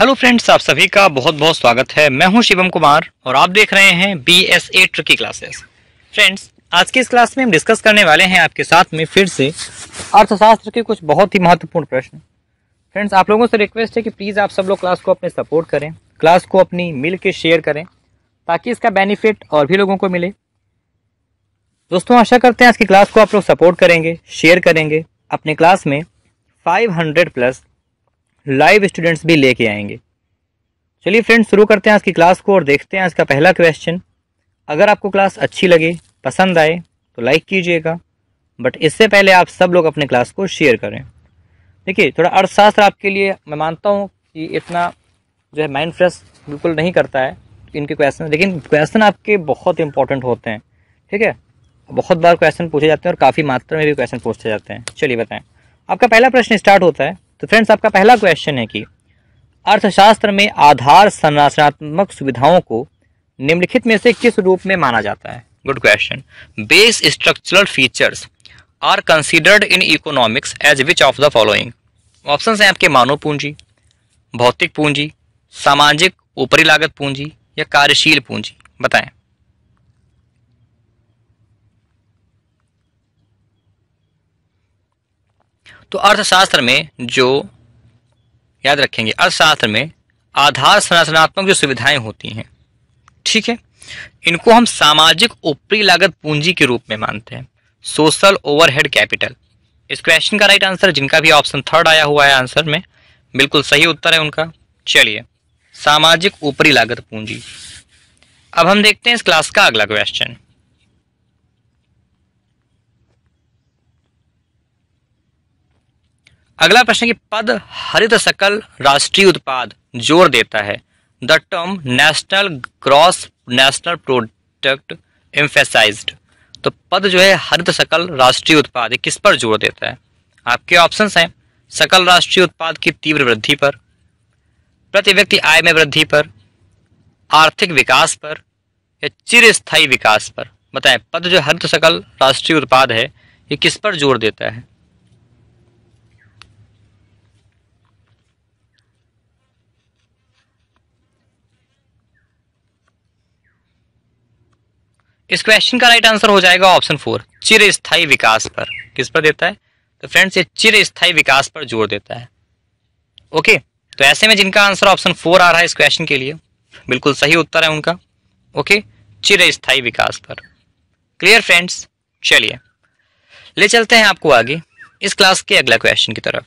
Hello friends आप सभी का बहुत बहुत स्वागत है मैं हूं शिवम कुमार और आप देख रहे हैं B S A tricky classes friends आज की इस क्लास में हम डिस्कस करने वाले हैं आपके साथ में फिर से अर्थशास्त्र के कुछ बहुत ही महत्वपूर्ण प्रश्न फ्रेंड्स आप लोगों से रिक्वेस्ट है कि प्लीज़ आप सब लोग क्लास को अपने सपोर्ट करें क्लास को अपनी मिल के शेयर करें ताकि इसका बेनिफिट और भी लोगों को मिले दोस्तों आशा करते हैं आज की क्लास को आप लोग सपोर्ट करेंगे शेयर करेंगे अपने क्लास में फाइव प्लस लाइव स्टूडेंट्स भी लेके आएंगे चलिए फ्रेंड्स शुरू करते हैं आज की क्लास को और देखते हैं आज का पहला क्वेश्चन अगर आपको क्लास अच्छी लगे पसंद आए तो लाइक कीजिएगा बट इससे पहले आप सब लोग अपने क्लास को शेयर करें देखिए थोड़ा अर्थशास्त्र आपके लिए मैं मानता हूँ कि इतना जो है माइंड फ्रेश बिल्कुल नहीं करता है इनके क्वेश्चन लेकिन क्वेश्चन आपके बहुत इंपॉर्टेंट होते हैं ठीक है बहुत बार क्वेश्चन पूछे जाते हैं और काफ़ी मात्रा में भी क्वेश्चन पूछे जाते हैं चलिए बताएं आपका पहला प्रश्न स्टार्ट होता है तो फ्रेंड्स आपका पहला क्वेश्चन है कि अर्थशास्त्र में आधार संरचनात्मक सुविधाओं को निम्नलिखित में से किस रूप में माना जाता है good question base structural features are considered in economics as which of the following option हैं आपके मानव पूंजी भौतिक पूंजी सामाजिक ऊपरी लागत पूंजी या कार्यशील पूंजी बताएं तो अर्थशास्त्र में जो याद रखेंगे अर्थशास्त्र में आधार संरचनात्मक जो सुविधाएं होती हैं ठीक है इनको हम सामाजिक ऊपरी लागत पूंजी के रूप में मानते हैं सोशल ओवरहेड कैपिटल इस क्वेश्चन का राइट आंसर जिनका भी ऑप्शन थर्ड आया हुआ है आंसर में बिल्कुल सही उत्तर है उनका चलिए सामाजिक ऊपरी लागत पूंजी अब हम देखते हैं इस क्लास का अगला क्वेश्चन अगला प्रश्न कि पद हरित सकल राष्ट्रीय उत्पाद जोर देता है the term national gross national product emphasize तो पद जो है हरित सकल राष्ट्रीय उत्पाद किस पर जोर देता है आपके ऑप्शन हैं सकल राष्ट्रीय उत्पाद की तीव्र वृद्धि पर प्रति व्यक्ति आय में वृद्धि पर आर्थिक विकास पर या चिरस्थायी विकास पर बताएं पद जो हरित सकल राष्ट्रीय उत्पाद है ये किस पर जोर देता है इस क्वेश्चन का राइट आंसर हो जाएगा ऑप्शन फोर स्थाई विकास पर किस पर देता है तो फ्रेंड्स ये स्थाई विकास पर जोर देता है ओके तो ऐसे में जिनका आंसर ऑप्शन फोर आ रहा है इस क्वेश्चन के लिए बिल्कुल सही उत्तर है उनका ओके स्थाई विकास पर क्लियर फ्रेंड्स चलिए ले चलते हैं आपको आगे इस क्लास के अगला क्वेश्चन की तरफ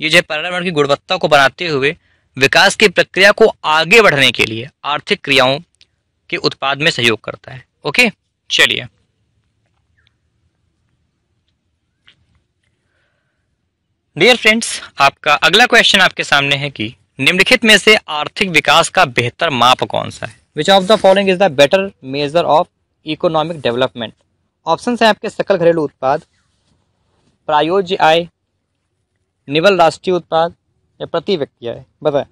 ये जो पर्यावरण की गुणवत्ता को बनाते हुए विकास की प्रक्रिया को आगे बढ़ने के लिए आर्थिक क्रियाओं के उत्पाद में सहयोग करता है ओके चलिए डियर फ्रेंड्स आपका अगला क्वेश्चन आपके सामने है कि निम्नलिखित में से आर्थिक विकास का बेहतर माप कौन सा है which of the following is the better measure of economic development option है आपके सकल घरेलू उत्पाद प्रायोज्य आय निवल राष्ट्रीय उत्पाद या प्रति व्यक्ति आय बताएं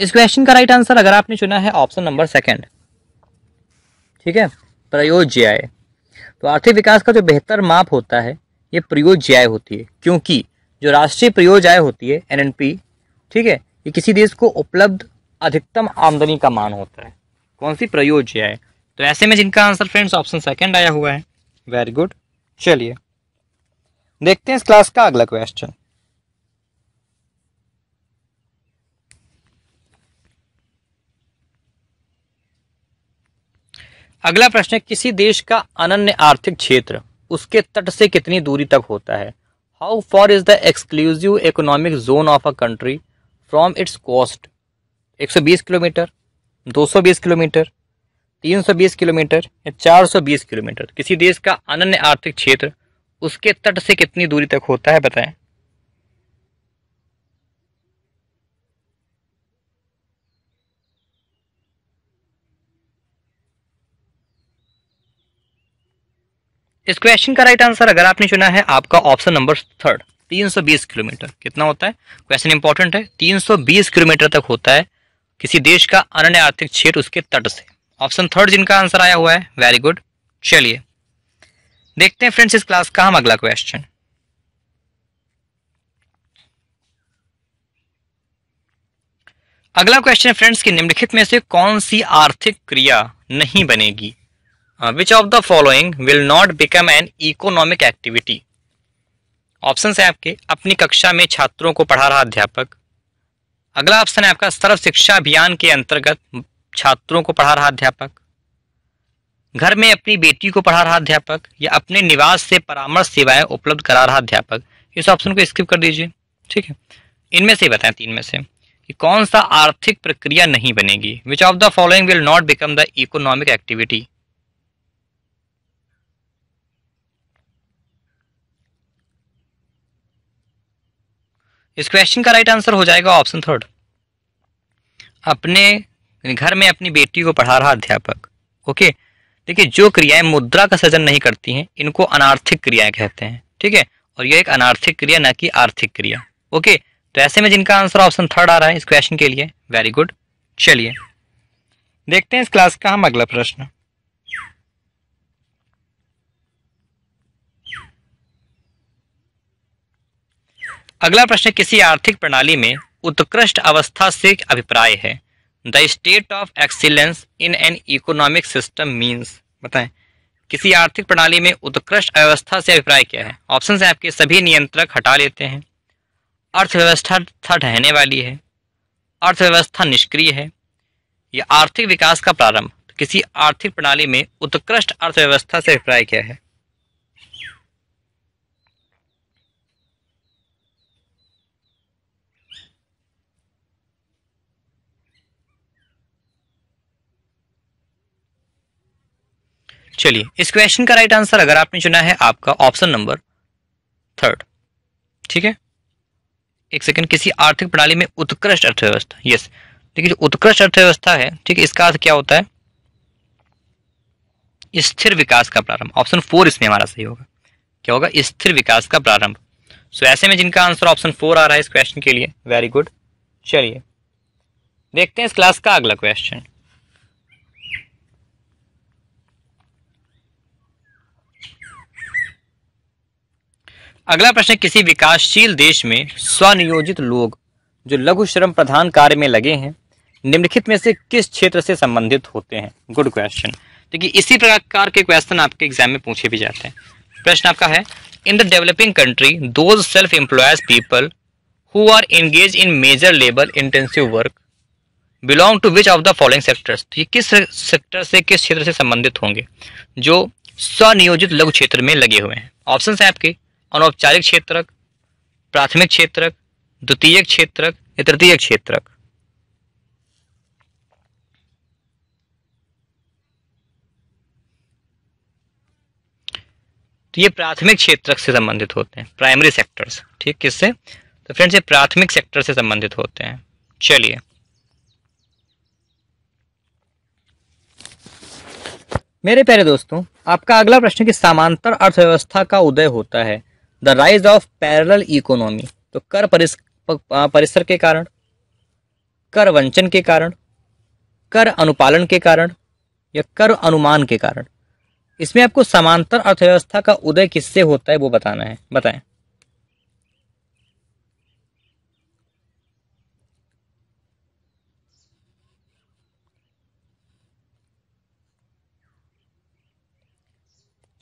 इस क्वेश्चन का राइट आंसर अगर आपने चुना है ऑप्शन नंबर सेकंड ठीक है प्रयोज्याय तो आर्थिक विकास का जो बेहतर माप होता है ये प्रयोज्याय होती है क्योंकि जो राष्ट्रीय प्रयोज्याय होती है एन ठीक है ये किसी देश को उपलब्ध अधिकतम आमदनी का मान होता है कौन सी प्रयोज्याय तो ऐसे में जिनका आंसर फ्रेंड्स ऑप्शन सेकेंड आया हुआ है वेरी गुड चलिए देखते हैं इस क्लास का अगला क्वेश्चन अगला प्रश्न है किसी देश का अनन्य आर्थिक क्षेत्र उसके तट से कितनी दूरी तक होता है how far is the exclusive economic zone of a country from its coast 120 kilometre 220 kilometre 320 kilometre या 420 किलोमीटर किसी देश का अनन्य आर्थिक क्षेत्र उसके तट से कितनी दूरी तक होता है बताएं इस क्वेश्चन का राइट आंसर अगर आपने चुना है आपका ऑप्शन नंबर थर्ड 320 किलोमीटर कितना होता है क्वेश्चन इंपॉर्टेंट है 320 किलोमीटर तक होता है किसी देश का अन्य आर्थिक क्षेत्र उसके तट से ऑप्शन थर्ड जिनका आंसर आया हुआ है वेरी गुड चलिए देखते हैं फ्रेंड्स इस क्लास का हम अगला क्वेश्चन अगला क्वेश्चन फ्रेंड्स की निम्नलिखित में से कौन सी आर्थिक क्रिया नहीं बनेगी which of the following will not become an economic activity option है आपके अपनी कक्षा में छात्रों को पढ़ा रहा अध्यापक अगला ऑप्शन है आपका सर्व शिक्षा अभियान के अंतर्गत छात्रों को पढ़ा रहा अध्यापक घर में अपनी बेटी को पढ़ा रहा अध्यापक या अपने निवास से परामर्श सेवाएं उपलब्ध करा रहा अध्यापक इस ऑप्शन को स्किप कर दीजिए ठीक है इनमें से बताएं तीन में से कि कौन सा आर्थिक प्रक्रिया नहीं बनेगी which of the following will not become the economic activity इस क्वेश्चन का राइट आंसर हो जाएगा ऑप्शन थर्ड अपने घर में अपनी बेटी को पढ़ा रहा अध्यापक ओके देखिए जो क्रियाएं मुद्रा का सृजन नहीं करती हैं इनको अनार्थिक क्रियाएं कहते हैं ठीक है और यह एक अनार्थिक क्रिया ना कि आर्थिक क्रिया ओके तो ऐसे में जिनका आंसर ऑप्शन थर्ड आ रहा है इस क्वेश्चन के लिए वेरी गुड चलिए देखते हैं इस क्लास का हम अगला प्रश्न अगला प्रश्न किसी आर्थिक प्रणाली में उत्कृष्ट अवस्था से अभिप्राय है the state of excellence in an economic system means बताएं किसी आर्थिक प्रणाली में उत्कृष्ट अवस्था से अभिप्राय क्या है ऑप्शन है आपके सभी नियंत्रक हटा लेते हैं अर्थव्यवस्था ठहरने वाली है अर्थव्यवस्था निष्क्रिय है या आर्थिक विकास का प्रारंभ तो किसी आर्थिक प्रणाली में उत्कृष्ट अर्थव्यवस्था से अभिप्राय क्या है चलिए इस क्वेश्चन का राइट आंसर अगर आपने चुना है आपका ऑप्शन नंबर थर्ड ठीक है एक सेकंड किसी आर्थिक प्रणाली में उत्कृष्ट अर्थव्यवस्था यस देखिए जो उत्कृष्ट अर्थव्यवस्था है ठीक है इसका अर्थ क्या होता है स्थिर विकास का प्रारंभ ऑप्शन फोर इसमें हमारा सही होगा क्या होगा स्थिर विकास का प्रारंभ सो so, ऐसे में जिनका आंसर ऑप्शन फोर आ रहा है इस क्वेश्चन के लिए वेरी गुड चलिए देखते हैं इस क्लास का अगला क्वेश्चन अगला प्रश्न किसी विकासशील देश में स्वनियोजित लोग जो लघु श्रम प्रधान कार्य में लगे हैं निम्नलिखित में से किस क्षेत्र से संबंधित होते हैं गुड क्वेश्चन देखिए इसी प्रकार के क्वेश्चन आपके एग्जाम में पूछे भी जाते हैं प्रश्न आपका है in the developing country those self employed people who are engage in major labour intensive work belong to which of the following sectors तो ये किस सेक्टर से किस क्षेत्र से संबंधित होंगे जो स्वनियोजित लघु क्षेत्र में लगे हुए हैं ऑप्शन है आपके अनौपचारिक क्षेत्रक प्राथमिक क्षेत्रक द्वितीय क्षेत्रक या तृतीय क्षेत्रक तो ये प्राथमिक क्षेत्र से संबंधित होते हैं प्राइमरी सेक्टर्स ठीक किससे तो फ्रेंड्स ये प्राथमिक सेक्टर से संबंधित होते हैं चलिए मेरे प्यारे दोस्तों आपका अगला प्रश्न कि समांतर अर्थव्यवस्था का उदय होता है the rise of parallel economy तो कर परिसर के कारण कर वंचन के कारण कर अनुपालन के कारण या कर अनुमान के कारण इसमें आपको समांतर अर्थव्यवस्था का उदय किससे होता है वो बताना है बताएं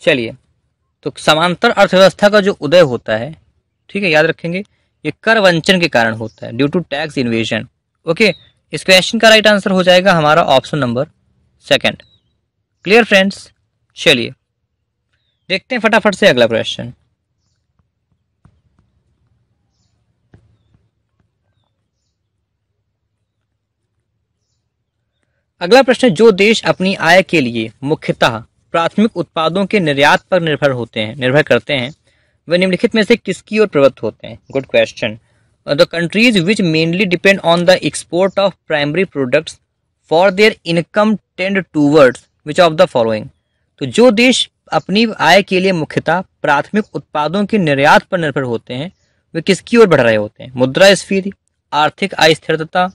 चलिए तो समांतर अर्थव्यवस्था का जो उदय होता है ठीक है याद रखेंगे ये कर वंचन के कारण होता है due to tax evasion okay इस क्वेश्चन का राइट आंसर हो जाएगा हमारा option number second clear friends चलिए देखते हैं फटाफट से अगला क्वेश्चन अगला प्रश्न जो देश अपनी आय के लिए मुख्यतः प्राथमिक उत्पादों के निर्यात पर निर्भर होते हैं निर्भर करते हैं वे निम्नलिखित में से किसकी ओर प्रवृत्त होते हैं good question the countries which mainly depend on the export of primary products for their income tend towards which of the following तो जो देश अपनी आय के लिए मुख्यतः प्राथमिक उत्पादों के निर्यात पर निर्भर होते हैं वे किसकी ओर बढ़ रहे होते हैं मुद्रा स्फीति आर्थिक अस्थिरता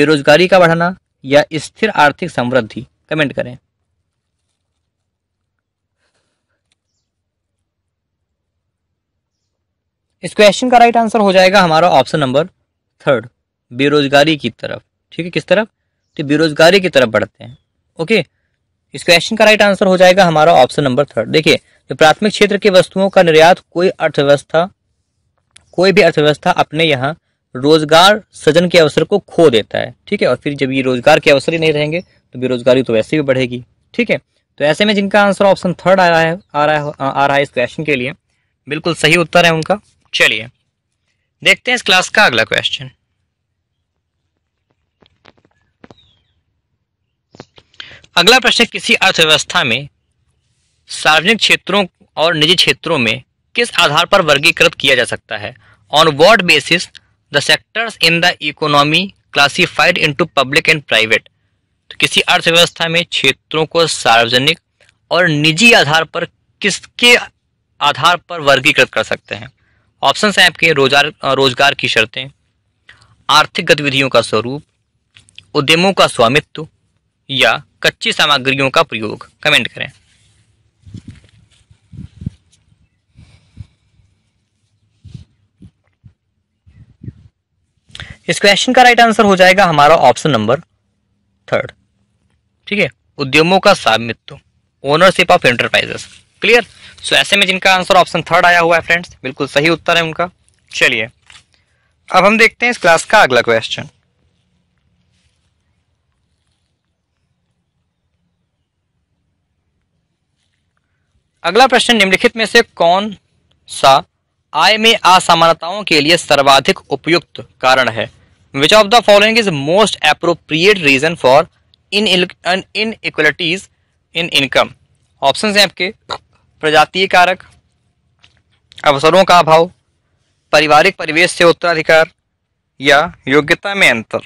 बेरोजगारी का बढ़ना या स्थिर आर्थिक समृद्धि कमेंट करें इस क्वेश्चन का राइट आंसर हो जाएगा हमारा ऑप्शन नंबर थर्ड बेरोजगारी की तरफ ठीक है किस तरफ तो बेरोजगारी की तरफ बढ़ते हैं ओके इस क्वेश्चन का राइट आंसर हो जाएगा हमारा ऑप्शन नंबर थर्ड देखिए तो प्राथमिक क्षेत्र की वस्तुओं का निर्यात कोई अर्थव्यवस्था कोई भी अर्थव्यवस्था अपने यहाँ रोजगार सृजन के अवसर को खो देता है ठीक है और फिर जब ये रोजगार के अवसर ही नहीं रहेंगे तो बेरोजगारी तो वैसे भी बढ़ेगी ठीक है तो ऐसे में जिनका आंसर ऑप्शन थर्ड आ रहा है आ रहा है आ रहा है इस क्वेश्चन के लिए बिल्कुल सही उत्तर है उनका चलिए देखते हैं इस क्लास का अगला क्वेश्चन अगला प्रश्न किसी अर्थव्यवस्था में सार्वजनिक क्षेत्रों और निजी क्षेत्रों में किस आधार पर वर्गीकृत किया जा सकता है on what basis the sectors in the economy classified into public and private तो किसी अर्थव्यवस्था में क्षेत्रों को सार्वजनिक और निजी आधार पर किसके आधार पर वर्गीकृत कर सकते हैं ऑप्शन हैं आपके रोजगार रोजगार की शर्तें आर्थिक गतिविधियों का स्वरूप उद्यमों का स्वामित्व या कच्ची सामग्रियों का प्रयोग कमेंट करें इस क्वेश्चन का राइट आंसर हो जाएगा हमारा ऑप्शन नंबर थर्ड ठीक है उद्यमों का स्वामित्व ownership of enterprises clear so ऐसे में जिनका आंसर ऑप्शन थर्ड आया हुआ है फ्रेंड्स बिल्कुल सही उत्तर है उनका चलिए अब हम देखते हैं इस क्लास का अगला क्वेश्चन अगला प्रश्न निम्नलिखित में से कौन सा आय में असमानताओं के लिए सर्वाधिक उपयुक्त कारण है which of the following is most appropriate reason for in inequalities in income option है आपके प्रजातीय कारक अवसरों का अभाव पारिवारिक परिवेश से उत्तराधिकार या योग्यता में अंतर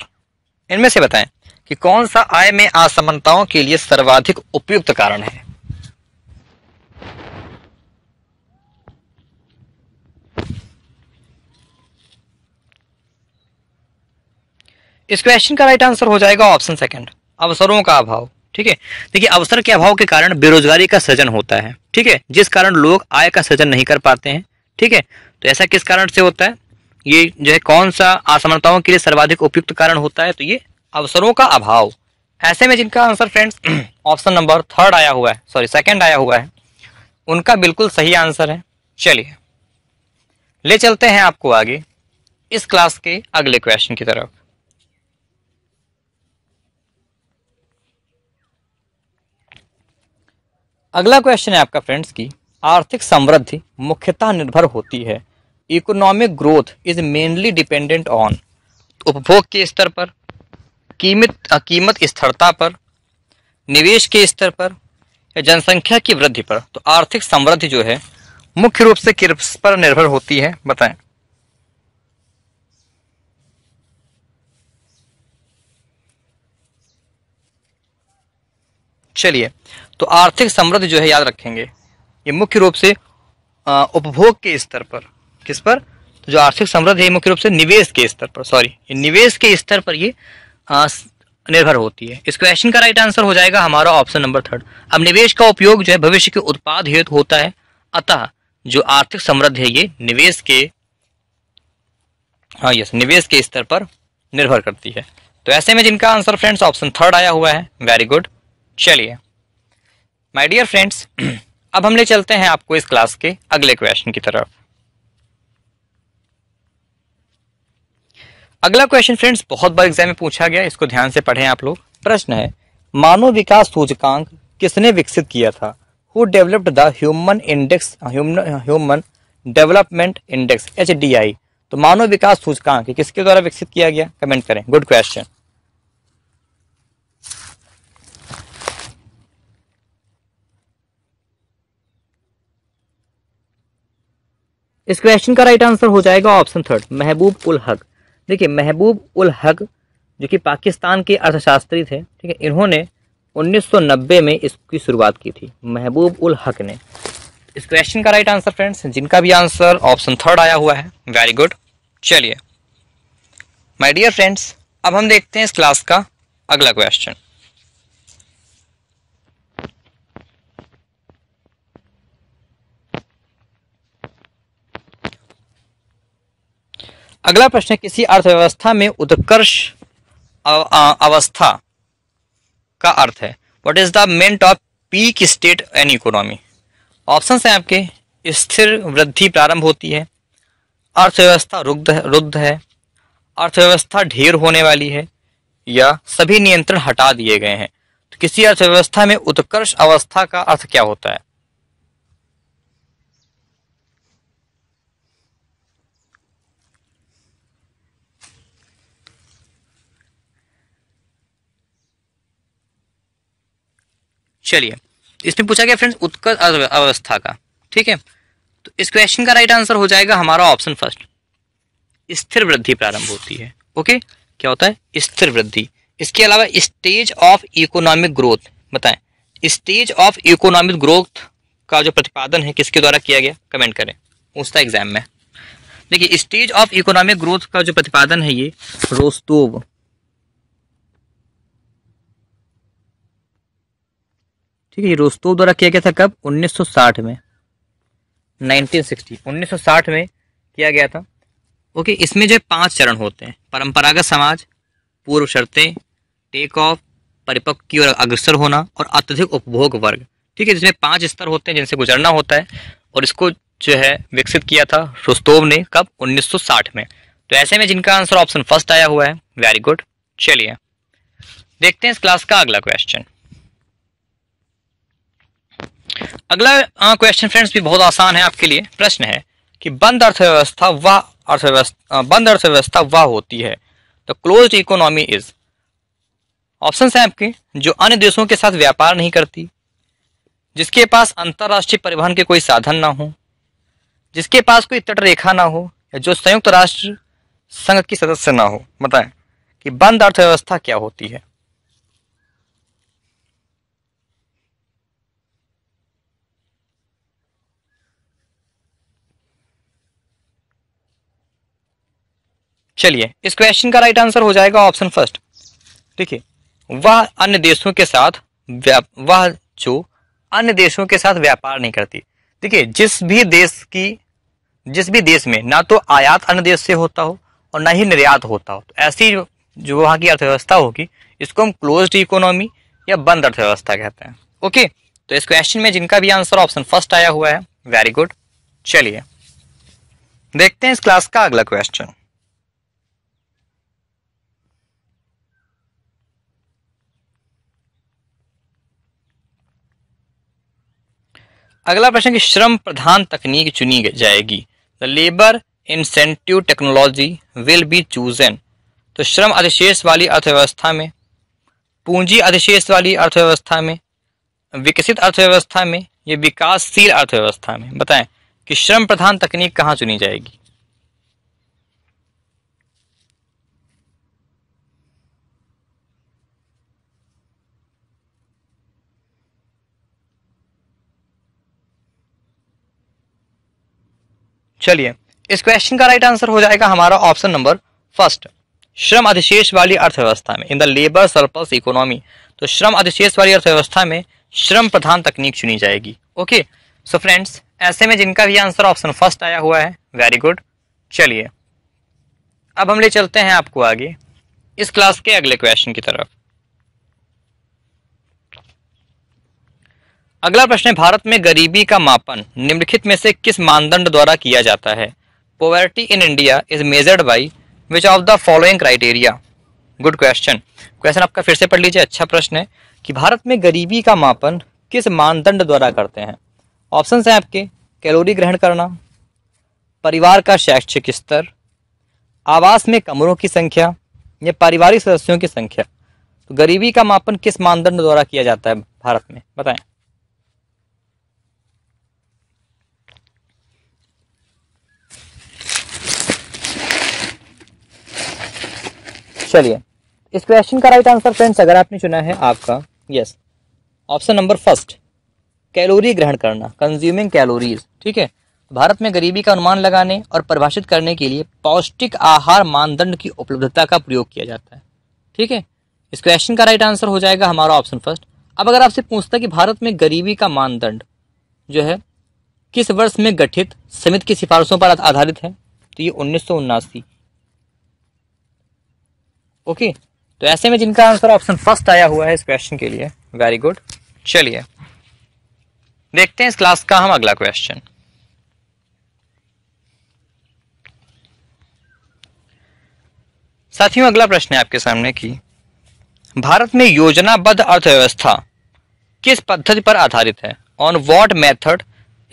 इनमें से बताएं कि कौन सा आय में असमानताओं के लिए सर्वाधिक उपयुक्त कारण है इस क्वेश्चन का राइट आंसर हो जाएगा ऑप्शन सेकंड अवसरों का अभाव ठीक है देखिए अवसर के अभाव के कारण बेरोजगारी का सृजन होता है ठीक है जिस कारण लोग आय का सृजन नहीं कर पाते हैं ठीक है तो ऐसा किस कारण से होता है ये जो है कौन सा असमानताओं के लिए सर्वाधिक उपयुक्त कारण होता है तो ये अवसरों का अभाव ऐसे में जिनका answer friends option number third आया हुआ है सॉरी सेकंड आया हुआ है उनका बिल्कुल सही आंसर है चलिए ले चलते हैं आपको आगे इस क्लास के अगले क्वेश्चन की तरफ अगला क्वेश्चन है आपका फ्रेंड्स की आर्थिक समृद्धि मुख्यतः निर्भर होती है economic growth is mainly dependent on उपभोग के स्तर पर कीमत कीमत स्थिरता पर निवेश के स्तर पर या जनसंख्या की वृद्धि पर तो आर्थिक समृद्धि जो है मुख्य रूप से किस पर निर्भर होती है बताएं चलिए तो आर्थिक समृद्धि जो है याद रखेंगे ये मुख्य रूप से उपभोग के स्तर पर किस पर तो जो आर्थिक समृद्धि है मुख्य रूप से निवेश के स्तर पर सॉरी निवेश के स्तर पर ये निर्भर होती है इस क्वेश्चन का राइट आंसर हो जाएगा हमारा ऑप्शन नंबर थर्ड अब निवेश का उपयोग जो है भविष्य के उत्पाद हेतु होता है अतः जो आर्थिक समृद्धि है ये निवेश के हाँ यस निवेश के स्तर पर निर्भर करती है तो ऐसे में जिनका आंसर फ्रेंड्स ऑप्शन थर्ड आया हुआ है वेरी गुड चलिए माय डियर फ्रेंड्स अब हम ले चलते हैं आपको इस क्लास के अगले क्वेश्चन की तरफ अगला क्वेश्चन फ्रेंड्स बहुत बार एग्जाम में पूछा गया इसको ध्यान से पढ़ें आप लोग प्रश्न है मानव विकास सूचकांक किसने विकसित किया था who developed the human index human development index H तो मानव विकास सूचकांक किसके द्वारा विकसित किया गया कमेंट करें गुड क्वेश्चन इस क्वेश्चन का राइट आंसर हो जाएगा ऑप्शन थर्ड महबूब उल हक देखिए महबूब उल हक जो कि पाकिस्तान के अर्थशास्त्री थे ठीक है इन्होंने 1990 में इसकी शुरुआत की थी महबूब उल हक ने इस क्वेश्चन का राइट आंसर फ्रेंड्स जिनका भी आंसर ऑप्शन थर्ड आया हुआ है वेरी गुड चलिए माय डियर फ्रेंड्स अब हम देखते हैं इस क्लास का अगला क्वेश्चन अगला प्रश्न है किसी अर्थव्यवस्था में उत्कर्ष अवस्था का अर्थ है what is the meant of peak state and economy option हैं आपके स्थिर वृद्धि प्रारंभ होती है अर्थव्यवस्था रुग्ध रुद्ध है अर्थव्यवस्था ढेर होने वाली है या सभी नियंत्रण हटा दिए गए हैं तो किसी अर्थव्यवस्था में उत्कर्ष अवस्था का अर्थ क्या होता है चलिए इसमें पूछा गया फ्रेंड्स उत्कर्ष अवस्था का ठीक है तो इस क्वेश्चन का राइट आंसर हो जाएगा हमारा ऑप्शन फर्स्ट स्थिर वृद्धि प्रारंभ होती है ओके क्या होता है स्थिर वृद्धि इसके अलावा स्टेज ऑफ इकोनॉमिक ग्रोथ बताएं स्टेज ऑफ इकोनॉमिक ग्रोथ का जो प्रतिपादन है किसके द्वारा किया गया कमेंट करें पूछता एग्जाम में देखिए स्टेज ऑफ इकोनॉमिक ग्रोथ का जो प्रतिपादन है ये रोस्तोव ठीक है ये रोस्तोव द्वारा किया गया था कब 1960 में 1960 1960 में किया गया था ओके इसमें जो है पांच चरण होते हैं परंपरागत समाज पूर्व शर्तें टेक ऑफ परिपक्व की ओर अग्रसर होना और अत्यधिक उपभोग वर्ग ठीक है जिसमें पांच स्तर होते हैं जिनसे गुजरना होता है और इसको जो है विकसित किया था रोस्तोव ने कब 1960 में तो ऐसे में जिनका आंसर ऑप्शन फर्स्ट आया हुआ है वेरी गुड चलिए देखते हैं इस क्लास का अगला क्वेश्चन अगला क्वेश्चन फ्रेंड्स भी बहुत आसान है आपके लिए प्रश्न है कि बंद अर्थव्यवस्था वह अर्थव्यवस्था बंद अर्थव्यवस्था वह होती है तो क्लोज इकोनॉमी इज ऑप्शन है आपके जो अन्य देशों के साथ व्यापार नहीं करती जिसके पास अंतर्राष्ट्रीय परिवहन के कोई साधन ना हो जिसके पास कोई तटरेखा ना हो या जो संयुक्त राष्ट्र संघ की सदस्य ना हो बताएं कि बंद अर्थव्यवस्था क्या होती है चलिए इस क्वेश्चन का राइट आंसर हो जाएगा ऑप्शन फर्स्ट ठीक है वह अन्य देशों के साथ वह जो अन्य देशों के साथ व्यापार नहीं करती देखिए जिस भी देश की जिस भी देश में ना तो आयात अन्य देश से होता हो और ना ही निर्यात होता हो तो ऐसी जो वहाँ की अर्थव्यवस्था होगी इसको हम क्लोज्ड इकोनॉमी या बंद अर्थव्यवस्था कहते हैं ओके तो इस क्वेश्चन में जिनका भी आंसर ऑप्शन फर्स्ट आया हुआ है वेरी गुड चलिए देखते हैं इस क्लास का अगला क्वेश्चन अगला प्रश्न की श्रम प्रधान तकनीक चुनी जाएगी the labour incentive technology will be chosen तो श्रम अधिशेष वाली अर्थव्यवस्था में पूंजी अधिशेष वाली अर्थव्यवस्था में विकसित अर्थव्यवस्था में या विकासशील अर्थव्यवस्था में बताएं कि श्रम प्रधान तकनीक कहाँ चुनी जाएगी चलिए इस क्वेश्चन का राइट आंसर हो जाएगा हमारा ऑप्शन नंबर फर्स्ट श्रम अधिशेष वाली अर्थव्यवस्था में in the labour surplus economy तो श्रम अधिशेष वाली अर्थव्यवस्था में श्रम प्रधान तकनीक चुनी जाएगी ओके सो फ्रेंड्स ऐसे में जिनका भी आंसर ऑप्शन फर्स्ट आया हुआ है वेरी गुड चलिए अब हम ले चलते हैं आपको आगे इस क्लास के अगले क्वेश्चन की तरफ अगला प्रश्न है भारत में गरीबी का मापन निम्नलिखित में से किस मानदंड द्वारा किया जाता है poverty in India is measured by which of the following criteria good question question आपका फिर से पढ़ लीजिए अच्छा प्रश्न है कि भारत में गरीबी का मापन किस मानदंड द्वारा करते हैं ऑप्शन हैं आपके कैलोरी ग्रहण करना परिवार का शैक्षिक स्तर आवास में कमरों की संख्या या पारिवारिक सदस्यों की संख्या तो गरीबी का मापन किस मानदंड द्वारा किया जाता है भारत में बताएं चलिए इस क्वेश्चन का राइट आंसर फ्रेंड्स अगर आपने चुना है आपका yes option number first calorie ग्रहण करना कंज्यूमिंग कैलोरीज ठीक है भारत में गरीबी का अनुमान लगाने और परिभाषित करने के लिए पौष्टिक आहार मानदंड की उपलब्धता का प्रयोग किया जाता है ठीक है इस क्वेश्चन का राइट आंसर हो जाएगा हमारा ऑप्शन फर्स्ट अब अगर आपसे पूछता कि भारत में गरीबी का मानदंड जो है किस वर्ष में गठित समिति की सिफारिशों पर आधारित है तो ये उन्नीस ओके तो ऐसे में जिनका आंसर ऑप्शन फर्स्ट आया हुआ है इस क्वेश्चन के लिए वेरी गुड चलिए देखते हैं इस क्लास का हम अगला क्वेश्चन साथियों अगला प्रश्न है आपके सामने की भारत में योजनाबद्ध अर्थव्यवस्था किस पद्धति पर आधारित है on what method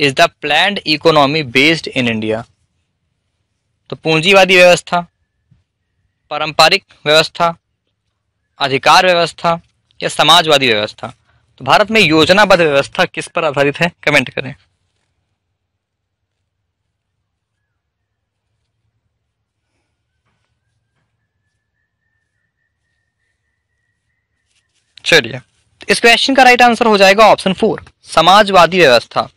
is the planned economy based in India तो पूंजीवादी व्यवस्था पारंपरिक व्यवस्था अधिकार व्यवस्था या समाजवादी व्यवस्था तो भारत में योजनाबद्ध व्यवस्था किस पर आधारित है कमेंट करें चलिए इस क्वेश्चन का राइट आंसर हो जाएगा ऑप्शन फोर समाजवादी व्यवस्था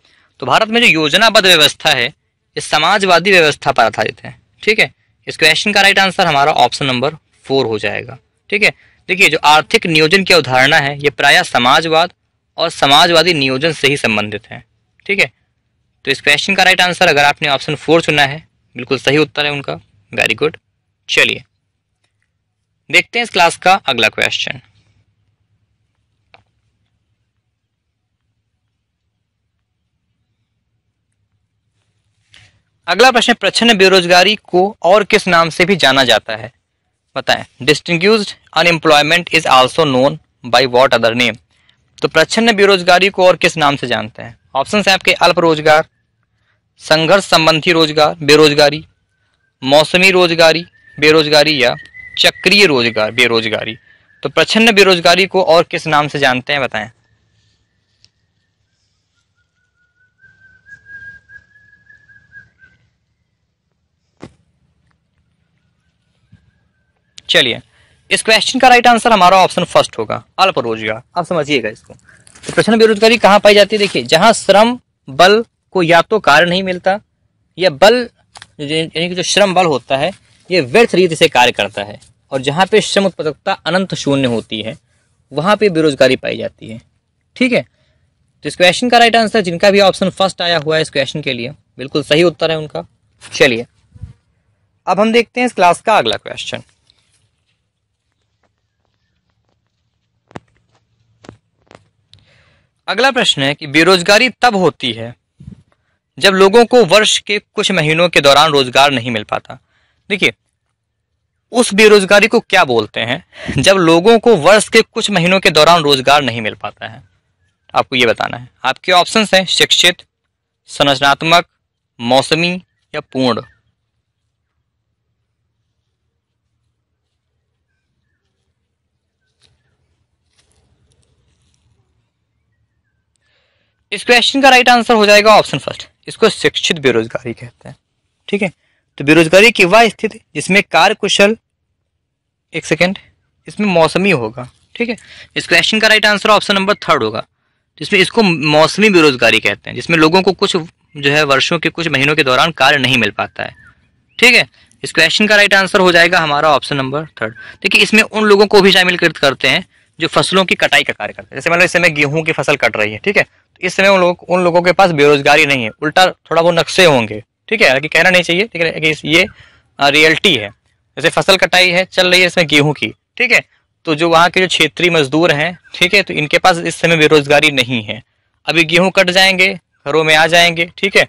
तो भारत में जो योजनाबद्ध व्यवस्था है ये समाजवादी व्यवस्था पर आधारित है ठीक है इस क्वेश्चन का राइट आंसर हमारा ऑप्शन नंबर फोर हो जाएगा ठीक है देखिए जो आर्थिक नियोजन की अवधारणा है ये प्रायः समाजवाद और समाजवादी नियोजन से ही संबंधित है ठीक है तो इस क्वेश्चन का राइट आंसर अगर आपने ऑप्शन फोर चुना है बिल्कुल सही उत्तर है उनका वेरी गुड चलिए देखते हैं इस क्लास का अगला क्वेश्चन अगला प्रश्न प्रच्छन्न बेरोजगारी को और किस नाम से भी जाना जाता है बताएं डिस्टिंग unemployment is also known by what other name तो प्रच्छन्न बेरोजगारी को और किस नाम से जानते हैं ऑप्शन है आपके अल्प रोजगार संघर्ष संबंधी रोजगार बेरोजगारी मौसमी रोजगारी बेरोजगारी या चक्रीय रोजगार बेरोजगारी तो प्रच्छन्न बेरोजगारी को और किस नाम से जानते हैं बताएं चलिए इस क्वेश्चन का राइट आंसर हमारा ऑप्शन फर्स्ट होगा अल्प रोजगार आप समझिएगा इसको तो प्रश्न बेरोजगारी कहाँ पाई जाती है देखिए जहाँ श्रम बल को या तो कार्य नहीं मिलता या बल यानी कि जो श्रम बल होता है ये व्यर्थ रीति से कार्य करता है और जहाँ पे श्रम उत्पादकता अनंत शून्य होती है वहाँ पे बेरोजगारी पाई जाती है ठीक है तो इस क्वेश्चन का राइट आंसर जिनका भी ऑप्शन फर्स्ट आया हुआ है इस क्वेश्चन के लिए बिल्कुल सही उत्तर है उनका चलिए अब हम देखते हैं इस क्लास का अगला क्वेश्चन अगला प्रश्न है कि बेरोजगारी तब होती है जब लोगों को वर्ष के कुछ महीनों के दौरान रोजगार नहीं मिल पाता देखिए उस बेरोजगारी को क्या बोलते हैं जब लोगों को वर्ष के कुछ महीनों के दौरान रोजगार नहीं मिल पाता है आपको ये बताना है आपके ऑप्शन हैं शिक्षित संरचनात्मक मौसमी या पूर्ण इस क्वेश्चन का राइट आंसर हो जाएगा ऑप्शन फर्स्ट इसको शिक्षित बेरोजगारी कहते हैं ठीक है तो बेरोजगारी की वह स्थिति जिसमें कार्य कुशल एक सेकेंड इसमें मौसमी होगा ठीक है इस क्वेश्चन का right answer option number third होगा जिसमें इसको मौसमी बेरोजगारी कहते हैं जिसमें लोगों को कुछ जो है वर्षों के कुछ महीनों के दौरान कार्य नहीं मिल पाता है ठीक है इस क्वेश्चन का राइट आंसर हो जाएगा हमारा ऑप्शन नंबर थर्ड देखिए इसमें उन लोगों को भी शामिल करते हैं जो फसलों की कटाई का कार्य करते हैं जैसे मतलब इस समय गेहूं की फसल कट रही है ठीक है इस समय उन लोग उन लोगों के पास बेरोजगारी नहीं है उल्टा थोड़ा वो नक्शे होंगे ठीक है कहना नहीं चाहिए ठीक है ये रियलिटी है जैसे फसल कटाई है चल रही है इसमें गेहूं की ठीक है तो जो वहाँ के जो क्षेत्रीय मजदूर हैं ठीक है तो इनके पास इस समय बेरोजगारी नहीं है अभी गेहूं कट जाएंगे घरों में आ जाएंगे ठीक है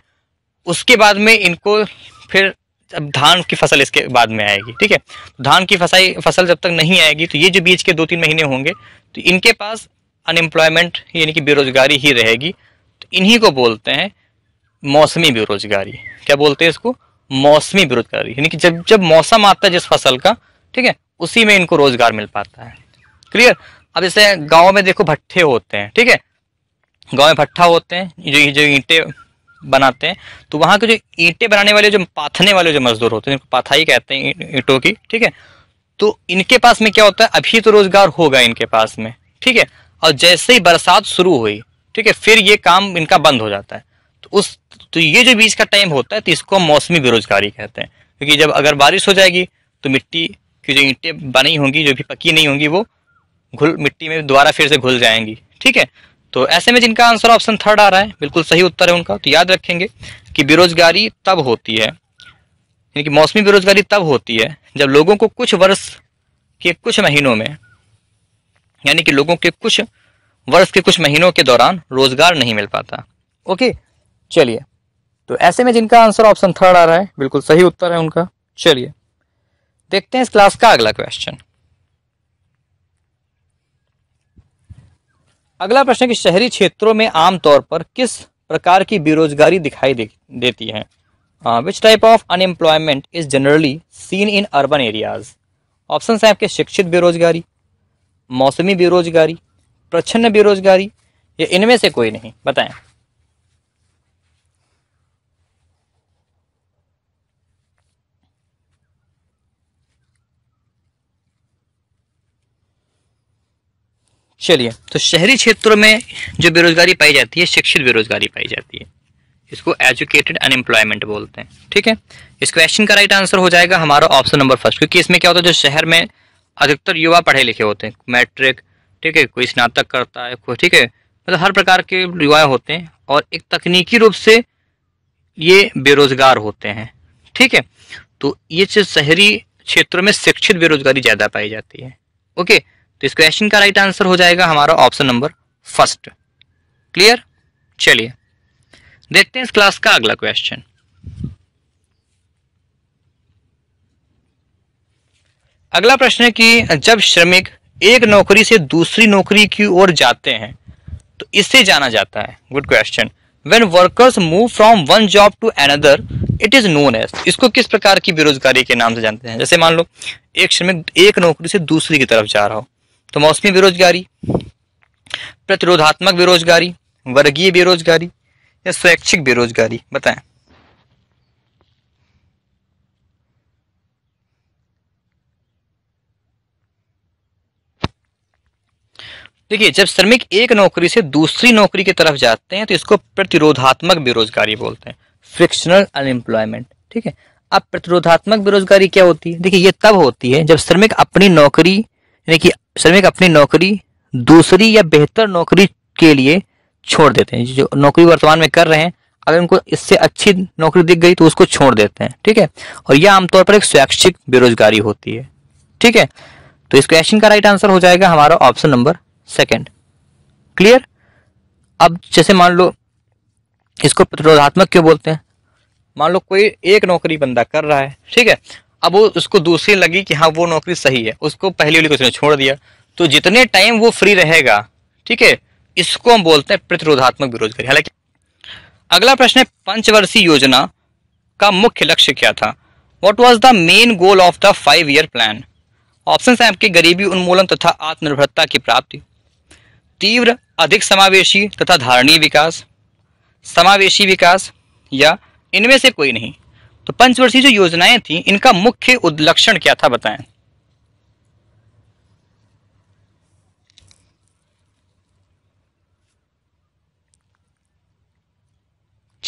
उसके बाद में इनको फिर अब धान की फसल इसके बाद में आएगी ठीक है तो धान की फसाई फसल जब तक नहीं आएगी तो ये जो बीच के दो तीन महीने होंगे तो इनके पास अनएम्प्लॉयमेंट यानी कि बेरोजगारी ही रहेगी तो इन्हीं को बोलते हैं मौसमी बेरोजगारी क्या बोलते हैं इसको मौसमी बेरोजगारी यानी कि जब जब मौसम आता है जिस फसल का ठीक है उसी में इनको रोजगार मिल पाता है क्लियर अब जैसे गाँव में देखो भट्ठे होते हैं ठीक है गाँव में भट्ठा होते हैं जो जो ईंटे बनाते हैं तो वहाँ के जो ईंटे बनाने वाले जो पाथने वाले जो मजदूर होते हैं इनको पाथाई कहते हैं ईंटों की ठीक है तो इनके पास में क्या होता है अभी तो रोजगार होगा इनके पास में ठीक है और जैसे ही बरसात शुरू हुई ठीक है फिर ये काम इनका बंद हो जाता है तो उस तो ये जो बीच का टाइम होता है तो इसको हम मौसमी बेरोजगारी कहते हैं क्योंकि जब अगर बारिश हो जाएगी तो मिट्टी की जो ईंटें बनी होंगी जो भी पकी नहीं होंगी वो घुल मिट्टी में दोबारा फिर से घुल जाएंगी ठीक है तो ऐसे में जिनका आंसर ऑप्शन थर्ड आ रहा है बिल्कुल सही उत्तर है उनका तो याद रखेंगे कि बेरोजगारी तब होती है यानी कि मौसमी बेरोजगारी तब होती है जब लोगों को कुछ वर्ष के कुछ महीनों में यानी कि लोगों के कुछ वर्ष के कुछ महीनों के दौरान रोजगार नहीं मिल पाता ओके चलिए तो ऐसे में जिनका आंसर ऑप्शन थर्ड आ रहा है बिल्कुल सही उत्तर है उनका चलिए देखते हैं इस क्लास का अगला क्वेश्चन अगला प्रश्न कि शहरी क्षेत्रों में आमतौर पर किस प्रकार की बेरोजगारी दिखाई दे, देती है which type of unemployment is generally seen in urban areas option है आपके शिक्षित बेरोजगारी मौसमी बेरोजगारी प्रच्छन्न बेरोजगारी या इनमें से कोई नहीं बताएं चलिए तो शहरी क्षेत्रों में जो बेरोजगारी पाई जाती है शिक्षित बेरोजगारी पाई जाती है इसको एजुकेटेड अनएम्प्लॉयमेंट बोलते हैं ठीक है इस क्वेश्चन का राइट आंसर हो जाएगा हमारा ऑप्शन नंबर फर्स्ट क्योंकि इसमें क्या होता है जो शहर में अधिकतर युवा पढ़े लिखे होते हैं मैट्रिक ठीक है कोई स्नातक करता है कोई ठीक है मतलब हर प्रकार के युवा होते हैं और एक तकनीकी रूप से ये बेरोजगार होते हैं ठीक है तो ये चीज शहरी क्षेत्रों में शिक्षित बेरोजगारी ज्यादा पाई जाती है ओके तो इस क्वेश्चन का राइट आंसर हो जाएगा हमारा ऑप्शन नंबर फर्स्ट क्लियर चलिए देखते हैं इस क्लास का अगला क्वेश्चन अगला प्रश्न है कि जब श्रमिक एक नौकरी से दूसरी नौकरी की ओर जाते हैं तो इससे जाना जाता है good question when workers move from one job to another it is known as इसको किस प्रकार की बेरोजगारी के नाम से जानते हैं जैसे मान लो एक श्रमिक एक नौकरी से दूसरी की तरफ जा रहा हो तो मौसमी बेरोजगारी प्रतिरोधात्मक बेरोजगारी वर्गीय बेरोजगारी या स्वैच्छिक बेरोजगारी बताएं देखिए जब श्रमिक एक नौकरी से दूसरी नौकरी की तरफ जाते हैं तो इसको प्रतिरोधात्मक बेरोजगारी बोलते हैं फ्रिक्शनल अनएम्प्लॉयमेंट ठीक है अब प्रतिरोधात्मक बेरोजगारी क्या होती है देखिए ये तब होती है जब श्रमिक अपनी नौकरी यानी कि श्रमिक अपनी नौकरी दूसरी या बेहतर नौकरी के लिए छोड़ देते हैं जो नौकरी वर्तमान में कर रहे हैं अगर उनको इससे अच्छी नौकरी दिख गई तो उसको छोड़ देते हैं ठीक है और यह आमतौर पर एक स्वैच्छिक बेरोजगारी होती है ठीक है तो इस क्वेश्चन का राइट आंसर हो जाएगा हमारा ऑप्शन नंबर सेकेंड क्लियर अब जैसे मान लो इसको प्रतिरोधात्मक क्यों बोलते हैं मान लो कोई एक नौकरी बंदा कर रहा है ठीक है अब वो उसको दूसरी लगी कि हाँ वो नौकरी सही है उसको पहली वाली क्वेश्चन उसने छोड़ दिया तो जितने टाइम वो फ्री रहेगा ठीक है इसको हम बोलते हैं प्रतिरोधात्मक बेरोजगारी हालांकि अगला प्रश्न है पंचवर्षीय योजना का मुख्य लक्ष्य क्या था what was the main goal of the five year plan option है आपके गरीबी उन्मूलन तथा आत्मनिर्भरता की प्राप्ति तीव्र अधिक समावेशी तथा धारणीय विकास समावेशी विकास या इनमें से कोई नहीं तो पंचवर्षीय जो योजनाएं थी इनका मुख्य उद्लक्षण क्या था बताएं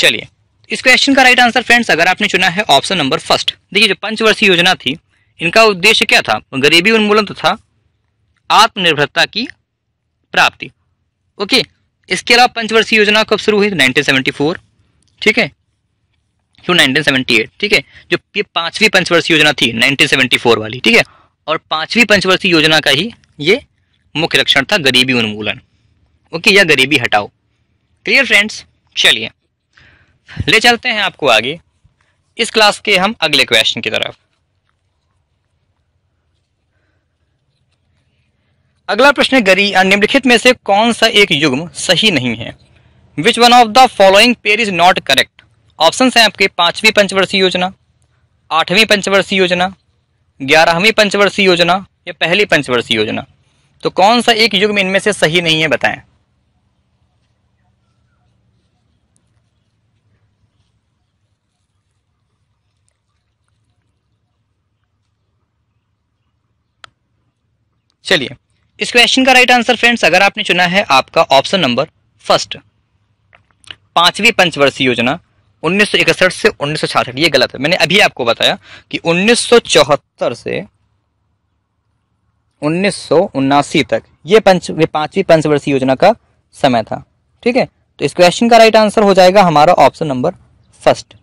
चलिए इस क्वेश्चन का राइट आंसर फ्रेंड्स अगर आपने चुना है ऑप्शन नंबर फर्स्ट देखिए जो पंचवर्षीय योजना थी इनका उद्देश्य क्या था गरीबी उन्मूलन तथा आत्मनिर्भरता की प्राप्ति ओके इसके अलावा पंचवर्षीय योजना कब शुरू हुई 1974 तो ठीक है टू 1978 ठीक है जो ये पांचवी पंचवर्षीय योजना थी 1974 वाली ठीक है और पांचवी पंचवर्षीय योजना का ही ये मुख्य लक्षण था गरीबी उन्मूलन ओके या गरीबी हटाओ क्लियर फ्रेंड्स चलिए ले चलते हैं आपको आगे इस क्लास के हम अगले क्वेश्चन की तरफ अगला प्रश्न गरी निम्नलिखित में से कौन सा एक युग्म सही नहीं है which one of the following pair is not correct option है आपके पांचवी पंचवर्षीय योजना आठवीं पंचवर्षीय योजना ग्यारहवीं पंचवर्षीय योजना या पहली पंचवर्षीय योजना तो कौन सा एक युग्म इनमें से सही नहीं है बताएं चलिए इस क्वेश्चन का राइट आंसर फ्रेंड्स अगर आपने चुना है आपका ऑप्शन नंबर फर्स्ट पांचवी पंचवर्षीय योजना 1961 से उन्नीस ये गलत है मैंने अभी आपको बताया कि 1974 से उन्नीस तक ये पंच पांचवी पंचवर्षीय योजना का समय था ठीक है तो इस क्वेश्चन का राइट आंसर हो जाएगा हमारा ऑप्शन नंबर फर्स्ट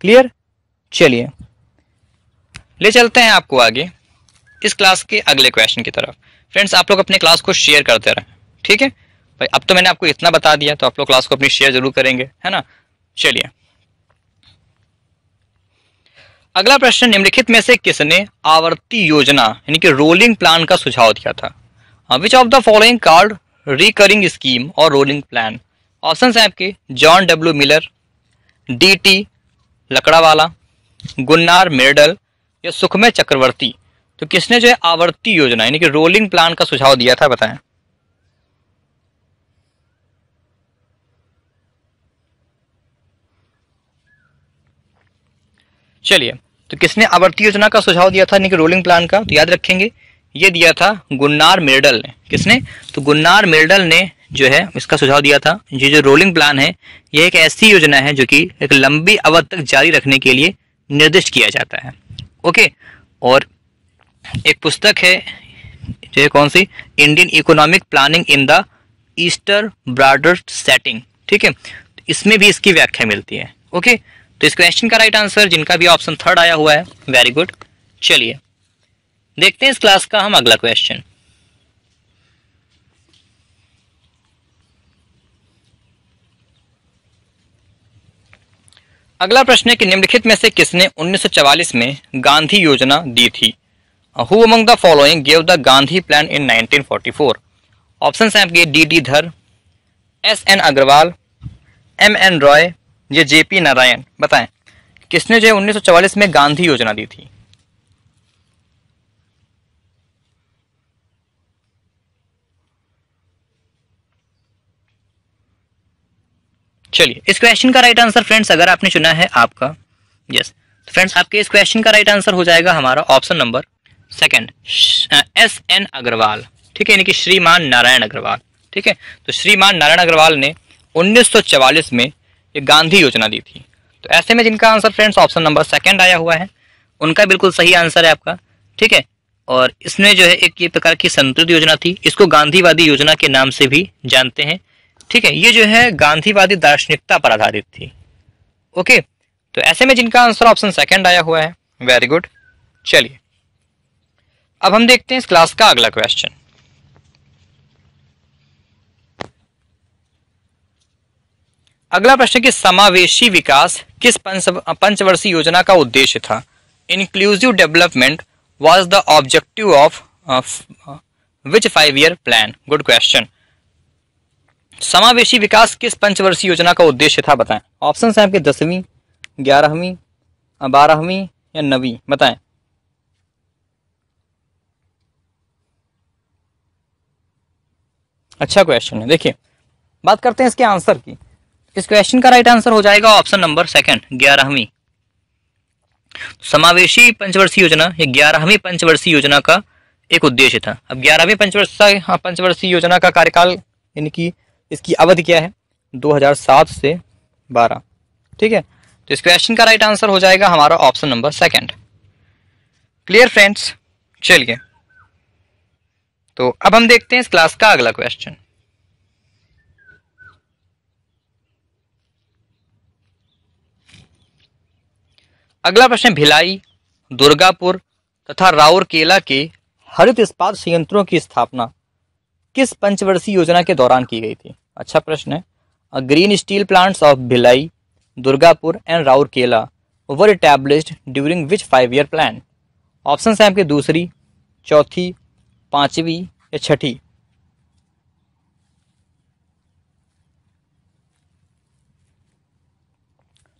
क्लियर चलिए ले चलते हैं आपको आगे इस क्लास के अगले क्वेश्चन की तरफ फ्रेंड्स आप लोग अपने क्लास को शेयर करते रहें ठीक है भाई अब तो मैंने आपको इतना बता दिया तो आप लोग क्लास को अपनी शेयर जरूर करेंगे है ना चलिए अगला प्रश्न निम्नलिखित में से किसने आवर्ती योजना यानी कि रोलिंग प्लान का सुझाव दिया था which of the following card recurring scheme और रोलिंग प्लान ऑप्शन हैं आपके John W Miller D T Lakdawala Gunnar Myrdal या सुखमय चक्रवर्ती तो किसने जो है आवर्ती योजना यानी कि रोलिंग प्लान का सुझाव दिया था बताएं चलिए तो किसने आवर्ती योजना का सुझाव दिया था यानी कि रोलिंग प्लान का तो याद रखेंगे ये दिया था गुन्नार मेडल ने किसने तो गुन्नार मेडल ने जो है इसका सुझाव दिया था ये जो रोलिंग प्लान है यह एक ऐसी योजना है जो कि एक लंबी अवधि तक जारी रखने के लिए निर्दिष्ट किया जाता है ओके और एक पुस्तक है जो कौन सी Indian economic planning in the ईस्टर ब्रॉडर सेटिंग ठीक है तो इसमें भी इसकी व्याख्या मिलती है ओके तो इस क्वेश्चन का राइट आंसर जिनका भी ऑप्शन थर्ड आया हुआ है वेरी गुड चलिए देखते हैं इस क्लास का हम अगला क्वेश्चन अगला प्रश्न है कि निम्नलिखित में से किसने 1944 में गांधी योजना दी थी who among the following gave the Gandhi plan in 1944 options हैं आपके D D Dhar S N Agarwal M N Roy या जे पी नारायण बताएं किसने जो है उन्नीस में गांधी योजना दी थी चलिए इस क्वेश्चन का राइट आंसर फ्रेंड्स अगर आपने चुना है आपका यस yes. तो फ्रेंड्स आपके इस क्वेश्चन का राइट आंसर हो जाएगा हमारा option number second S N Agarwal ठीक है यानी कि श्रीमान नारायण अग्रवाल ठीक है तो श्रीमान नारायण अग्रवाल ने 1944 में ये गांधी योजना दी थी तो ऐसे में जिनका answer friends option number second आया हुआ है उनका बिल्कुल सही आंसर है आपका ठीक है और इसमें जो है एक ये प्रकार की संतुलित योजना थी इसको गांधीवादी योजना के नाम से भी जानते हैं ठीक है ये जो है गांधीवादी दार्शनिकता पर आधारित थी ओके तो ऐसे में जिनका आंसर ऑप्शन सेकंड आया हुआ है वेरी गुड चलिए अब हम देखते हैं इस क्लास का अगला क्वेश्चन अगला प्रश्न कि समावेशी विकास किस पंच पंचवर्षीय योजना का उद्देश्य था inclusive development was the objective of which five year plan good question समावेशी विकास किस पंचवर्षीय योजना का उद्देश्य था बताएं ऑप्शन है आपके दसवीं ग्यारहवीं बारहवीं या नवी बताएं अच्छा क्वेश्चन है देखिए बात करते हैं इसके आंसर की इस क्वेश्चन का राइट आंसर हो जाएगा ऑप्शन नंबर सेकंड ग्यारहवीं समावेशी पंचवर्षीय योजना ये ग्यारहवीं पंचवर्षीय योजना का एक उद्देश्य था अब ग्यारहवीं पंचवर्षीय हाँ, पंचवर्षीय योजना का कार्यकाल यानी कि इसकी अवधि क्या है 2007 से 12 ठीक है तो इस क्वेश्चन का राइट आंसर हो जाएगा हमारा option number second clear friends चलिए तो अब हम देखते हैं इस क्लास का अगला क्वेश्चन अगला प्रश्न भिलाई दुर्गापुर तथा राउरकेला के हरित इस्पात संयंत्रों की स्थापना किस पंचवर्षीय योजना के दौरान की गई थी अच्छा प्रश्न है green steel plants of Bhilai Durgapur and Rourkela were established during which five year plan option है आपके दूसरी चौथी पांचवी या छठी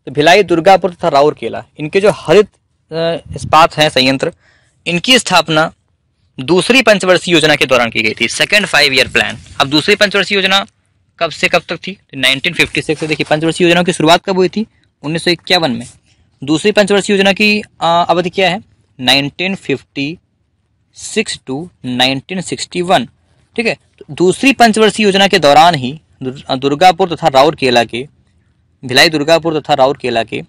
तो भिलाई दुर्गापुर तथा राउरकेला इनके जो हरित इस्पात हैं संयंत्र इनकी स्थापना दूसरी पंचवर्षीय योजना के दौरान की गई थी सेकेंड फाइव ईयर प्लान अब दूसरी पंचवर्षीय योजना कब से कब तक थी 1956 से देखिए पंचवर्षीय योजना की शुरुआत कब हुई थी उन्नीस में दूसरी पंचवर्षीय योजना की अवधि क्या है 1950 six to nineteen sixty one ठीक है तो दूसरी पंचवर्षीय योजना के दौरान ही दुर्गापुर तथा राउरकेला के भिलाई दुर्गापुर तथा राउरकेला के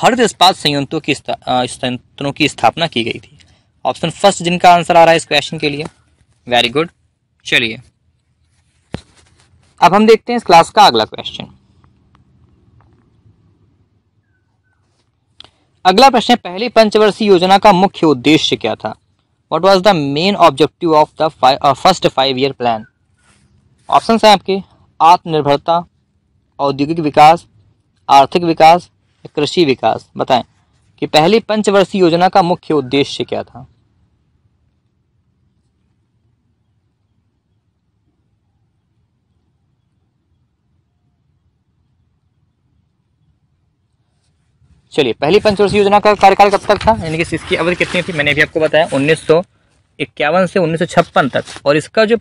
हर्द इस्पात संयंत्रों की संयंत्रों की स्थापना की गई थी ऑप्शन फर्स्ट जिनका आंसर आ रहा है इस क्वेश्चन के लिए वेरी गुड चलिए अब हम देखते हैं इस क्लास का अगला क्वेश्चन अगला प्रश्न पहली पंचवर्षीय योजना का मुख्य उद्देश्य क्या था what was the main objective of the first five year plan option हैं आपके आत्मनिर्भरता औद्योगिक विकास आर्थिक विकास कृषि विकास बताएं कि पहली पंचवर्षीय योजना का मुख्य उद्देश्य क्या था चलिए पहली पंचवर्षीय योजना का कार्यकाल कब तक था यानी कि इसकी अवधि कितनी थी मैंने भी आपको बताया उन्नीस इक्यावन से उन्नीस तक और इसका जो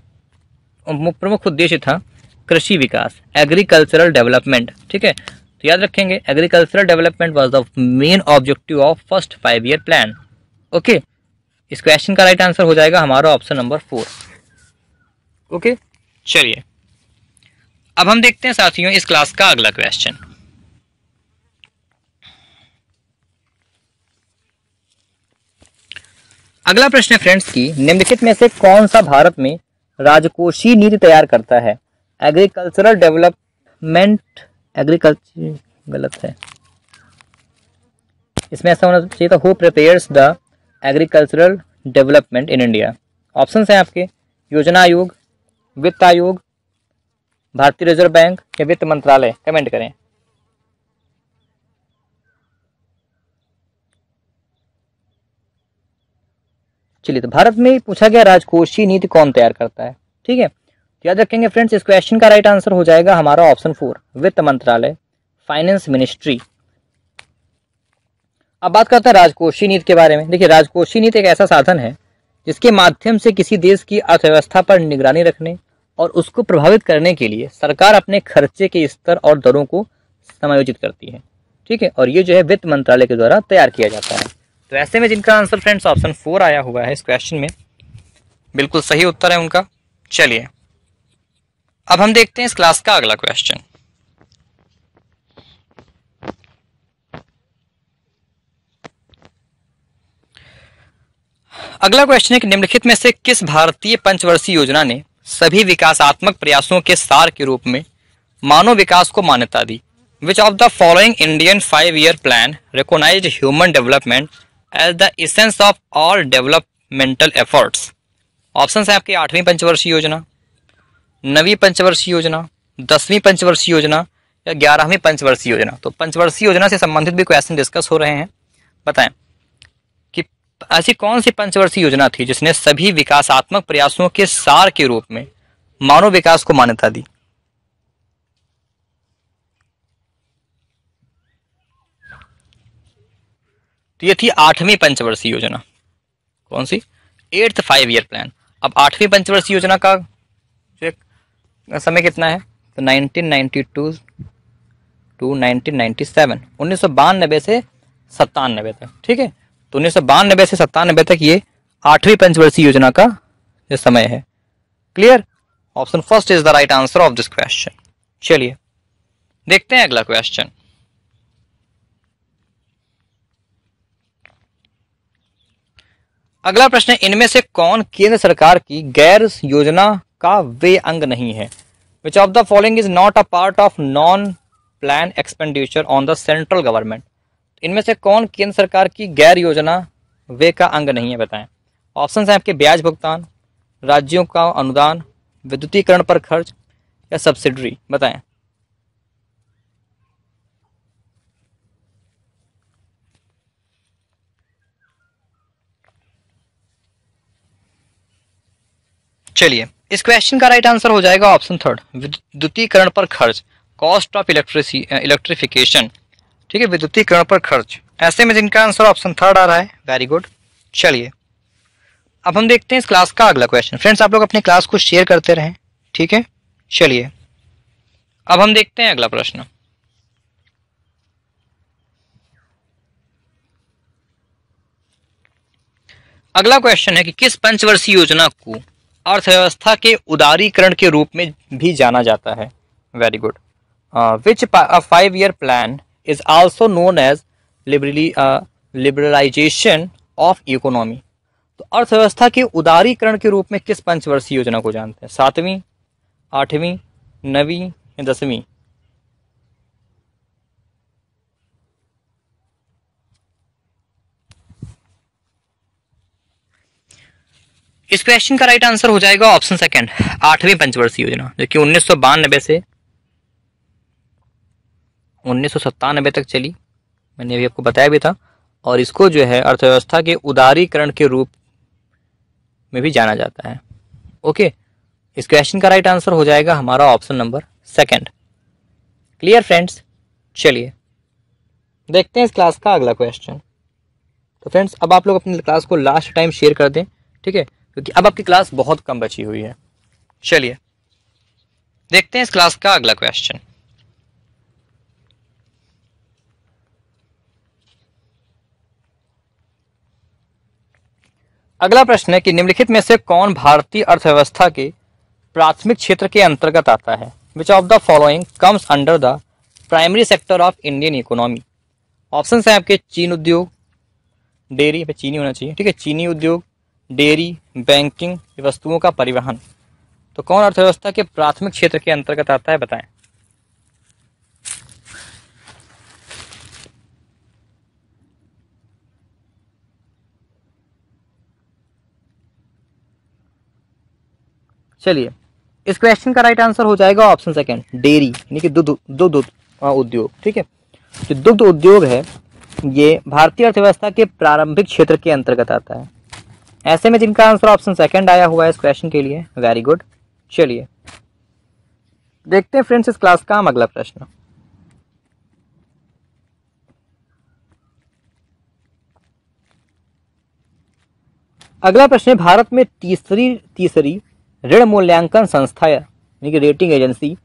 प्रमुख उद्देश्य था कृषि विकास एग्रीकल्चरल डेवलपमेंट ठीक है तो याद रखेंगे agricultural development was the main objective of first five year plan okay इस क्वेश्चन का राइट आंसर हो जाएगा हमारा ऑप्शन नंबर फोर ओके चलिए अब हम देखते हैं साथियों इस क्लास का अगला क्वेश्चन अगला प्रश्न है फ्रेंड्स की निम्नलिखित में से कौन सा भारत में राजकोषीय नीति तैयार करता है एग्रीकल्चरल डेवलपमेंट एग्रीकल्चर गलत है इसमें ऐसा होना चाहिए था who prepares the agricultural development in India option हैं आपके योजना आयोग वित्त आयोग भारतीय रिजर्व बैंक या वित्त मंत्रालय कमेंट करें चलिए तो भारत में पूछा गया राजकोषीय नीति कौन तैयार करता है ठीक है तो याद रखेंगे फ्रेंड्स इस क्वेश्चन का राइट आंसर हो जाएगा हमारा ऑप्शन फोर वित्त मंत्रालय फाइनेंस मिनिस्ट्री अब बात करते हैं राजकोषीय नीति के बारे में देखिए राजकोषीय नीति एक ऐसा साधन है जिसके माध्यम से किसी देश की अर्थव्यवस्था पर निगरानी रखने और उसको प्रभावित करने के लिए सरकार अपने खर्चे के स्तर और दरों को समायोजित करती है ठीक है और ये जो है वित्त मंत्रालय के द्वारा तैयार किया जाता है तो ऐसे में जिनका आंसर फ्रेंड्स ऑप्शन फोर आया हुआ है इस क्वेश्चन में बिल्कुल सही उत्तर है उनका चलिए अब हम देखते हैं इस क्लास का अगला क्वेश्चन अगला क्वेश्चन है कि निम्नलिखित में से किस भारतीय पंचवर्षीय योजना ने सभी विकासात्मक प्रयासों के सार के रूप में मानव विकास को मान्यता दी which of the following Indian five year plan recognise human development as the essence of all developmental efforts option है आपके आठवीं पंचवर्षीय योजना नवी पंचवर्षीय योजना दसवीं पंचवर्षीय योजना या ग्यारहवीं पंचवर्षीय योजना तो पंचवर्षीय योजना से संबंधित भी क्वेश्चन डिस्कस हो रहे हैं बताएं कि ऐसी कौन सी पंचवर्षीय योजना थी जिसने सभी विकासात्मक प्रयासों के सार के रूप में मानव विकास को मान्यता दी तो ये थी आठवीं पंचवर्षीय योजना कौन सी एट्थ फाइव ईयर प्लान अब आठवीं पंचवर्षीय योजना का जो समय कितना है तो 1992 टू 1997 उन्नीस से सत्तानबे तक ठीक है तो उन्नीस से सत्तानबे तक ये आठवीं पंचवर्षीय योजना का जो समय है clear option first is the right answer of this question चलिए देखते हैं अगला क्वेश्चन अगला प्रश्न इनमें से कौन केंद्र सरकार की गैर योजना का वे अंग नहीं है which of the following is not a part of non plan expenditure on the central government इनमें से कौन केंद्र सरकार की गैर योजना वे का अंग नहीं है बताएं ऑप्शन हैं आपके ब्याज भुगतान राज्यों का अनुदान विद्युतीकरण पर खर्च या सब्सिडरी बताएं चलिए इस क्वेश्चन का राइट आंसर हो जाएगा ऑप्शन थर्ड विद्युतीकरण पर खर्च कॉस्ट ऑफ इलेक्ट्रिसी इलेक्ट्रिफिकेशन ठीक है विद्युतीकरण पर खर्च ऐसे में जिनका आंसर ऑप्शन थर्ड आ रहा है वेरी गुड चलिए अब हम देखते हैं इस क्लास का अगला क्वेश्चन फ्रेंड्स आप लोग अपनी क्लास को शेयर करते रहें ठीक है चलिए अब हम देखते हैं अगला प्रश्न अगला क्वेश्चन है कि किस पंचवर्षीय योजना को अर्थव्यवस्था के उदारीकरण के रूप में भी जाना जाता है very good which five year plan is also known as liberally liberalisation of economy तो अर्थव्यवस्था के उदारीकरण के रूप में किस पंचवर्षीय योजना को जानते हैं सातवीं आठवीं नवीं या दसवीं इस क्वेश्चन का राइट आंसर हो जाएगा ऑप्शन सेकंड आठवीं पंचवर्षीय योजना जो कि उन्नीस से उन्नीस तक चली मैंने अभी आपको बताया भी था और इसको जो है अर्थव्यवस्था के उदारीकरण के रूप में भी जाना जाता है ओके इस क्वेश्चन का राइट आंसर हो जाएगा हमारा option number second clear friends चलिए देखते हैं इस क्लास का अगला क्वेश्चन तो फ्रेंड्स अब आप लोग अपनी क्लास को लास्ट टाइम शेयर कर दें ठीक है क्योंकि अब आपकी क्लास बहुत कम बची हुई है चलिए देखते हैं इस क्लास का अगला क्वेश्चन अगला प्रश्न है कि निम्नलिखित में से कौन भारतीय अर्थव्यवस्था के प्राथमिक क्षेत्र के अंतर्गत आता है which of the following comes under the primary sector of Indian economy option है आपके चीन उद्योग डेयरी पे चीनी होना चाहिए ठीक है चीनी उद्योग डेयरी बैंकिंग वस्तुओं का परिवहन तो कौन अर्थव्यवस्था के प्राथमिक क्षेत्र के अंतर्गत आता है बताएं चलिए इस क्वेश्चन का राइट आंसर हो जाएगा ऑप्शन सेकंड डेयरी यानी कि दुग्ध दुग्ध उद्योग ठीक है जो तो दुग्ध उद्योग है ये भारतीय अर्थव्यवस्था के प्रारंभिक क्षेत्र के अंतर्गत आता है ऐसे में जिनका आंसर ऑप्शन सेकंड आया हुआ है इस क्वेश्चन के लिए वेरी गुड चलिए देखते हैं फ्रेंड्स इस क्लास का हम अगला प्रश्न अगला प्रश्न है भारत में तीसरी तीसरी ऋण मूल्यांकन संस्था यानी कि rating agency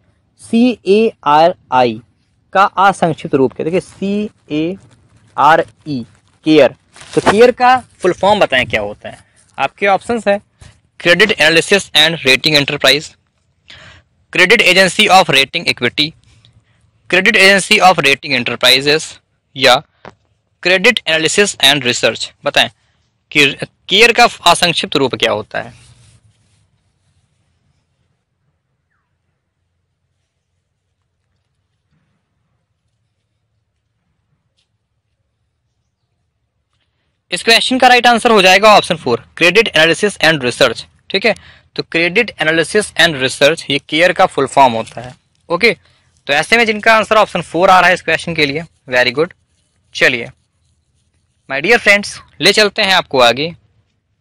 C A R I का असंक्षिप्त रूप के देखिए C A R E care तो केयर का फुल फॉर्म बताएं क्या होता है आपके ऑप्शंस है credit analysis and rating enterprise credit agency of rating equity credit agency of rating enterprises या क्रेडिट एनालिसिस एंड रिसर्च बताएं कि केयर का असंक्षिप्त रूप क्या होता है इस क्वेश्चन का राइट आंसर हो जाएगा option four credit analysis and research ठीक है तो क्रेडिट एनालिसिस एंड रिसर्च ये केयर का फुल फॉर्म होता है ओके तो ऐसे में जिनका आंसर ऑप्शन फोर आ रहा है इस क्वेश्चन के लिए वेरी गुड चलिए माय डियर फ्रेंड्स ले चलते हैं आपको आगे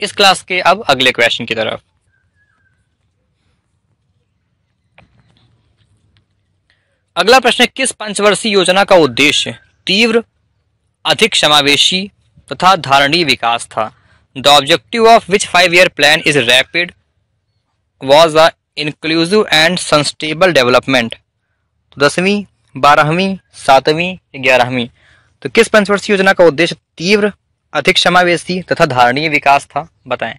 इस क्लास के अब अगले क्वेश्चन की तरफ अगला प्रश्न किस पंचवर्षीय योजना का उद्देश्य तीव्र अधिक समावेशी तथा धारणीय विकास था the objective of which five year plan is rapid was a inclusive and sustainable development तो दसवीं बारहवीं सातवीं ग्यारहवीं तो किस पंचवर्षीय योजना का उद्देश्य तीव्र अधिक समावेशी तथा धारणीय विकास था बताएं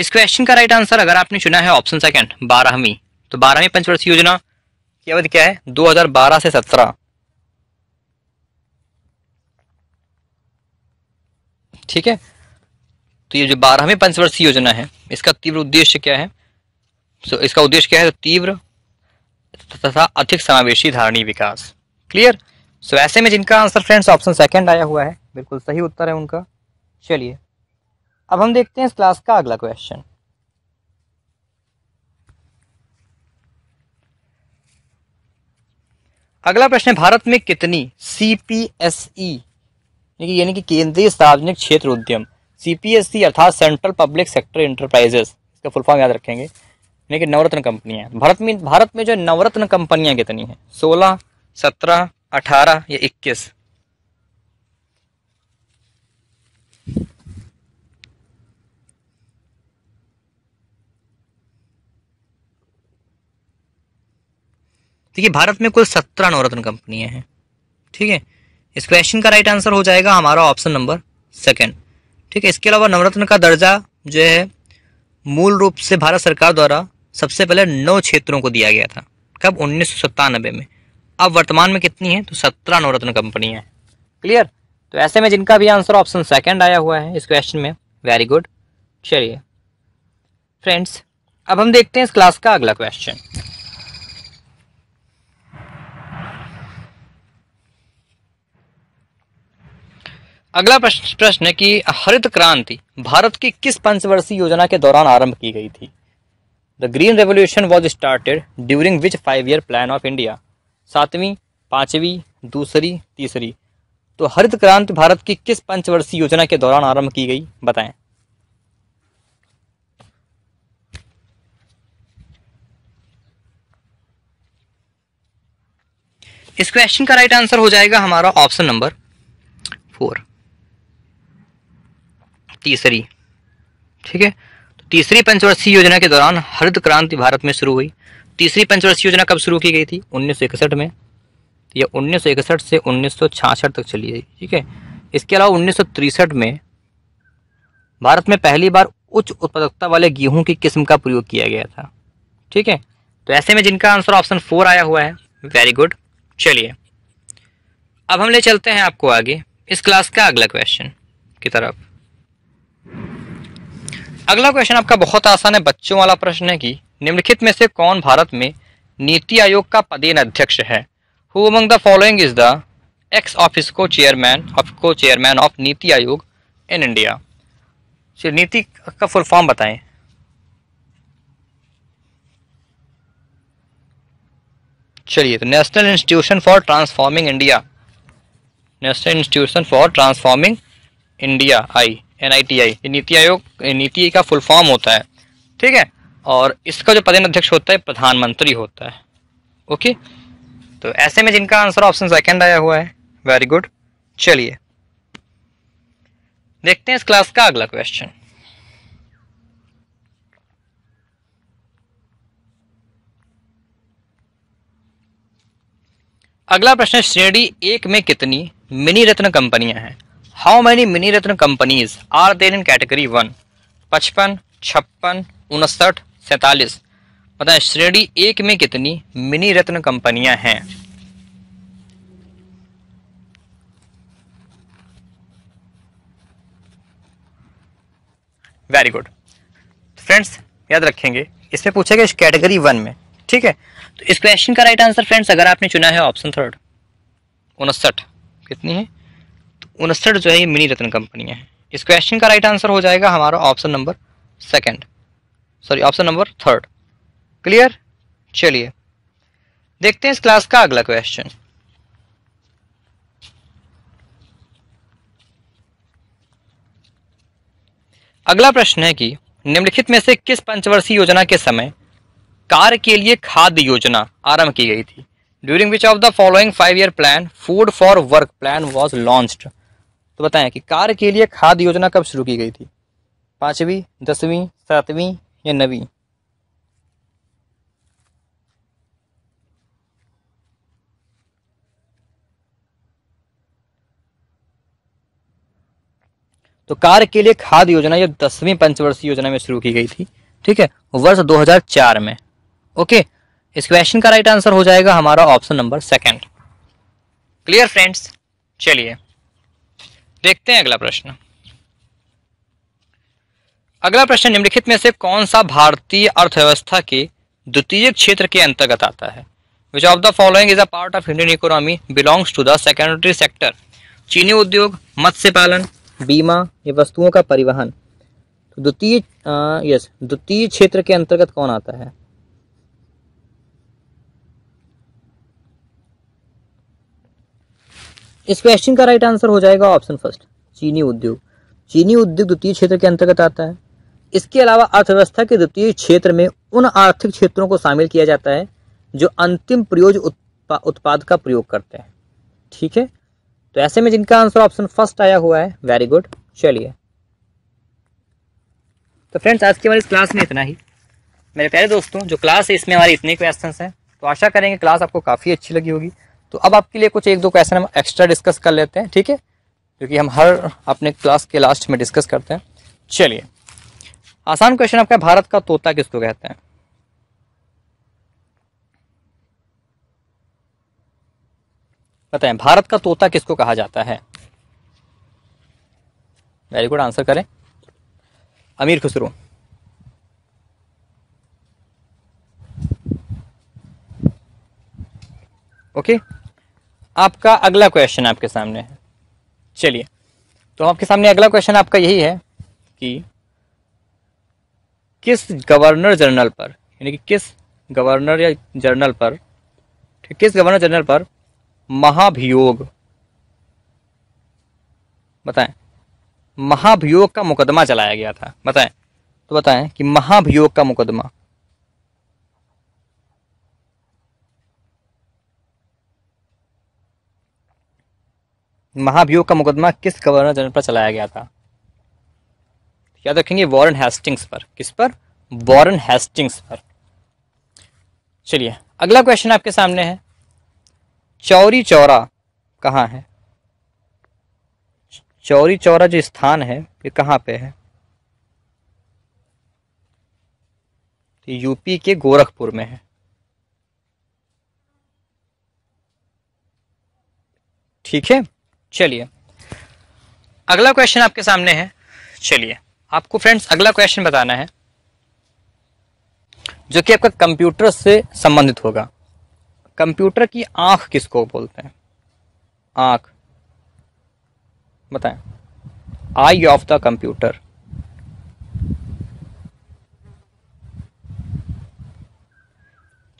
इस क्वेश्चन का राइट आंसर अगर आपने चुना है ऑप्शन सेकंड बारहवीं तो बारहवीं पंचवर्षीय योजना की अवधि क्या है 2012 से 17 ठीक है तो ये जो बारहवीं पंचवर्षीय योजना है इसका तीव्र उद्देश्य क्या है सो इसका उद्देश्य क्या है तो तीव्र तथा अधिक समावेशी धारणी विकास क्लियर सो ऐसे में जिनका आंसर फ्रेंड्स ऑप्शन सेकेंड आया हुआ है बिल्कुल सही उत्तर है उनका चलिए अब हम देखते हैं इस क्लास का अगला क्वेश्चन अगला प्रश्न है भारत में कितनी सीपीएसई e, यानी कि केंद्रीय सार्वजनिक क्षेत्र उद्यम सीपीएसई e अर्थात सेंट्रल पब्लिक सेक्टर इंटरप्राइजेस इसका फुल फॉर्म याद रखेंगे यानी कि नवरत्न कंपनियां भारत में भारत में जो नवरत्न कंपनियां कितनी हैं सोलह सत्रह अठारह या इक्कीस देखिए भारत में कुल सत्रह नवरत्न कंपनियां हैं ठीक है इस क्वेश्चन का राइट आंसर हो जाएगा हमारा ऑप्शन नंबर सेकेंड ठीक है इसके अलावा नवरत्न का दर्जा जो है मूल रूप से भारत सरकार द्वारा सबसे पहले नौ क्षेत्रों को दिया गया था कब उन्नीस में अब वर्तमान में कितनी है तो सत्रह नवरत्न कंपनियां हैं क्लियर तो ऐसे में जिनका भी आंसर ऑप्शन सेकंड आया हुआ है इस क्वेश्चन में वेरी गुड चलिए फ्रेंड्स अब हम देखते हैं इस क्लास का अगला क्वेश्चन अगला प्रश्न कि हरित क्रांति भारत की किस पंचवर्षीय योजना के दौरान आरंभ की गई थी the green revolution was started during which five year plan of India सातवीं पांचवी दूसरी तीसरी तो हरित क्रांति भारत की किस पंचवर्षीय योजना के दौरान आरंभ की गई बताएं इस क्वेश्चन का राइट आंसर हो जाएगा हमारा ऑप्शन नंबर फोर तीसरी ठीक है तो तीसरी पंचवर्षीय योजना के दौरान हरित क्रांति भारत में शुरू हुई तीसरी पंचवर्षीय योजना कब शुरू की गई थी उन्नीस में यह उन्नीस से उन्नीस तक चली गई ठीक है इसके अलावा उन्नीस में भारत में पहली बार उच्च उत्पादकता वाले गेहूं की किस्म का प्रयोग किया गया था ठीक है तो ऐसे में जिनका आंसर ऑप्शन फोर आया हुआ है वेरी गुड चलिए अब हम ले चलते हैं आपको आगे इस क्लास का अगला क्वेश्चन की तरफ अगला क्वेश्चन आपका बहुत आसान है बच्चों वाला प्रश्न है कि निम्नलिखित में से कौन भारत में नीति आयोग का पदेन अध्यक्ष है who among the following is the ex officio chairman of को chairman of NITI Aayog in India चलिए नीति का फुल फॉर्म बताएं चलिए तो National Institution for Transforming India National Institution for Transforming India I N NITI Aayog नीति का फुल फॉर्म होता है ठीक है और इसका जो पदेन अध्यक्ष होता है प्रधानमंत्री होता है ओके तो ऐसे में जिनका आंसर ऑप्शन सेकंड आया हुआ है वेरी गुड चलिए देखते हैं इस क्लास का अगला क्वेश्चन अगला प्रश्न श्रेणी एक में कितनी मिनी रत्न कंपनियां हैं how many Miniratna companies are there in category one पचपन छप्पन उनसठ सैतालीस बताए श्रेणी एक में कितनी मिनी रत्न कंपनियां हैं वेरी गुड फ्रेंड्स याद रखेंगे इसमें पूछा गया इस कैटेगरी वन में ठीक है तो इस क्वेश्चन का राइट आंसर फ्रेंड्स अगर आपने चुना है ऑप्शन थर्ड उनसठ कितनी है उनसठ जो है ये मिनी रत्न कंपनियाँ हैं इस क्वेश्चन का राइट आंसर हो जाएगा हमारा option number second sorry option number third clear चलिए देखते हैं इस क्लास का अगला क्वेश्चन अगला प्रश्न है कि निम्नलिखित में से किस पंचवर्षीय योजना के समय कार के लिए खाद्य योजना आरंभ की गई थी during which of the following five year plan food for work plan was launched तो बताएं कि कार्य के लिए खाद योजना कब शुरू की गई थी पांचवी दसवीं सातवीं या नवी तो कार्य के लिए खाद योजना यह दसवीं पंचवर्षीय योजना में शुरू की गई थी ठीक है वर्ष 2004 में ओके इस क्वेश्चन का राइट आंसर हो जाएगा हमारा option number second clear friends चलिए देखते हैं अगला प्रश्न अगला प्रश्न निम्नलिखित में से कौन सा भारतीय अर्थव्यवस्था के द्वितीय क्षेत्र के अंतर्गत आता है which of the following is a part of Indian economy belongs to the secondary sector चीनी उद्योग मत्स्य पालन बीमा या वस्तुओं का परिवहन तो द्वितीय यस द्वितीय क्षेत्र के अंतर्गत कौन आता है इस क्वेश्चन का राइट आंसर हो जाएगा ऑप्शन फर्स्ट चीनी उद्योग चीनी उद्योग द्वितीय क्षेत्र के अंतर्गत आता है इसके अलावा अर्थव्यवस्था के द्वितीय क्षेत्र में उन आर्थिक क्षेत्रों को शामिल किया जाता है जो अंतिम प्रयोज उत्पा, उत्पाद का प्रयोग करते हैं ठीक है तो ऐसे में जिनका आंसर ऑप्शन फर्स्ट आया हुआ है वेरी गुड चलिए तो फ्रेंड्स आज की हमारी क्लास में इतना ही मेरे प्यारे दोस्तों जो क्लास है इसमें हमारे इतने क्वेश्चन हैं तो आशा करेंगे क्लास आपको काफ़ी अच्छी लगी होगी तो अब आपके लिए कुछ एक दो क्वेश्चन हम एक्स्ट्रा डिस्कस कर लेते हैं ठीक है क्योंकि हम हर अपने क्लास के लास्ट में डिस्कस करते हैं चलिए आसान क्वेश्चन आपका भारत का तोता किसको कहते हैं बताएं भारत का तोता किसको कहा जाता है वेरी गुड आंसर करें अमीर खुसरू ओके आपका अगला क्वेश्चन आपके सामने है चलिए तो आपके सामने अगला क्वेश्चन आपका यही है कि किस गवर्नर जनरल पर यानी कि किस गवर्नर या जनरल पर किस गवर्नर जनरल पर महाभियोग बताएं महाभियोग का मुकदमा चलाया गया था बताएं तो बताएं कि महाभियोग का मुकदमा महाभियोग का मुकदमा किस गवर्नर जनरल पर चलाया गया था याद रखेंगे वॉरन हेस्टिंग्स पर किस पर वॉरन हेस्टिंग्स पर चलिए अगला क्वेश्चन आपके सामने है चौरी चौरा कहाँ है चौरी चौरा जो स्थान है ये कहाँ पे है तो यूपी के गोरखपुर में है ठीक है चलिए अगला क्वेश्चन आपके सामने है चलिए आपको फ्रेंड्स अगला क्वेश्चन बताना है जो कि आपका कंप्यूटर से संबंधित होगा कंप्यूटर की आंख किसको बोलते हैं आंख बताएं आई ऑफ द कंप्यूटर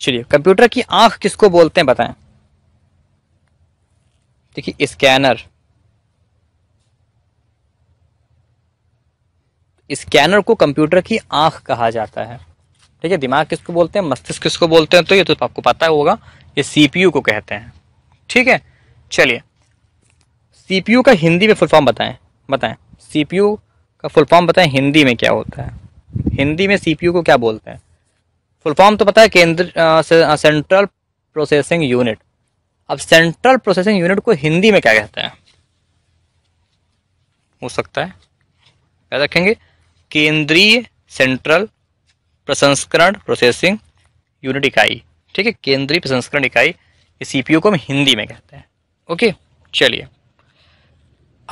चलिए कंप्यूटर की आंख किसको बोलते हैं बताएं देखिए स्कैनर स्कैनर को कंप्यूटर की आंख कहा जाता है ठीक है दिमाग किसको बोलते हैं मस्तिष्क किसको बोलते हैं तो ये तो आपको पता होगा ये सीपीयू को कहते हैं ठीक है चलिए सीपीयू का हिंदी में फुल फॉर्म बताएं बताएं सीपीयू का फुल फॉर्म बताएं हिंदी में क्या होता है हिंदी में सीपीयू को क्या बोलते हैं फुल फॉर्म तो पता है केंद्र सेंट्रल प्रोसेसिंग यूनिट अब सेंट्रल प्रोसेसिंग यूनिट को हिंदी में क्या कहते हैं हो सकता है याद रखेंगे केंद्रीय सेंट्रल प्रसंस्करण प्रोसेसिंग यूनिट इकाई ठीक है केंद्रीय प्रसंस्करण इकाई सीपीयू को हम हिंदी में कहते हैं ओके चलिए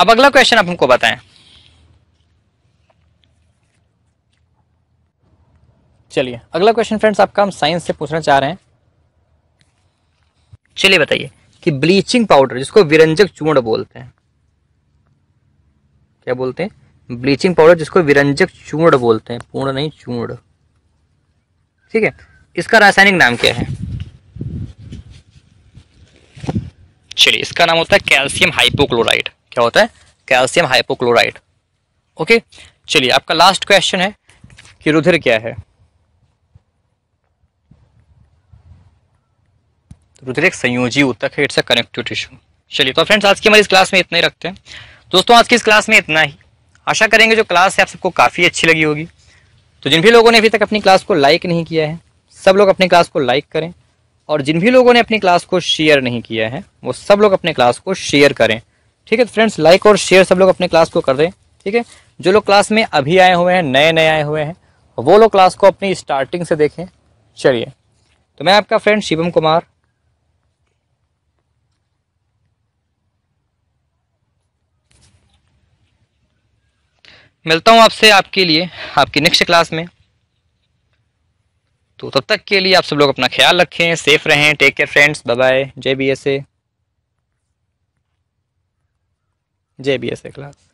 अब अगला क्वेश्चन आप हमको बताएं चलिए अगला क्वेश्चन फ्रेंड्स आपका हम साइंस से पूछना चाह रहे हैं चलिए बताइए कि ब्लीचिंग पाउडर जिसको विरंजक चूर्ण बोलते हैं क्या बोलते हैं ब्लीचिंग पाउडर जिसको विरंजक चूर्ण बोलते हैं पूर्ण नहीं चूर्ण ठीक है इसका रासायनिक नाम क्या है चलिए इसका नाम होता है कैल्शियम हाइपोक्लोराइड क्या होता है कैल्शियम हाइपोक्लोराइड ओके चलिए आपका लास्ट क्वेश्चन है कि रुधिर क्या है रुधिर एक संयोजी ऊतक है इट्स अ कनेक्टिव टिश्यू चलिए तो फ्रेंड्स आज की हमारी इस क्लास में इतना ही रखते हैं दोस्तों आज की इस क्लास में इतना ही आशा करेंगे जो क्लास है आप सबको काफ़ी अच्छी लगी होगी तो जिन भी लोगों ने अभी तक अपनी क्लास को लाइक नहीं किया है सब लोग अपनी क्लास को लाइक करें और जिन भी लोगों ने अपनी क्लास को शेयर नहीं किया है वो सब लोग अपने क्लास को शेयर करें ठीक है फ्रेंड्स तो लाइक और शेयर सब लोग अपने क्लास को कर दें ठीक है जो लोग क्लास में अभी आए हुए हैं नए नए आए हुए हैं वो लोग क्लास को अपनी स्टार्टिंग से देखें चलिए तो मैं आपका फ्रेंड शिवम कुमार मिलता हूँ आपसे आपके लिए आपकी नेक्स्ट क्लास में तो तब तक के लिए आप सब लोग अपना ख्याल रखें सेफ रहें take care friends bye bye J B S A J B S A class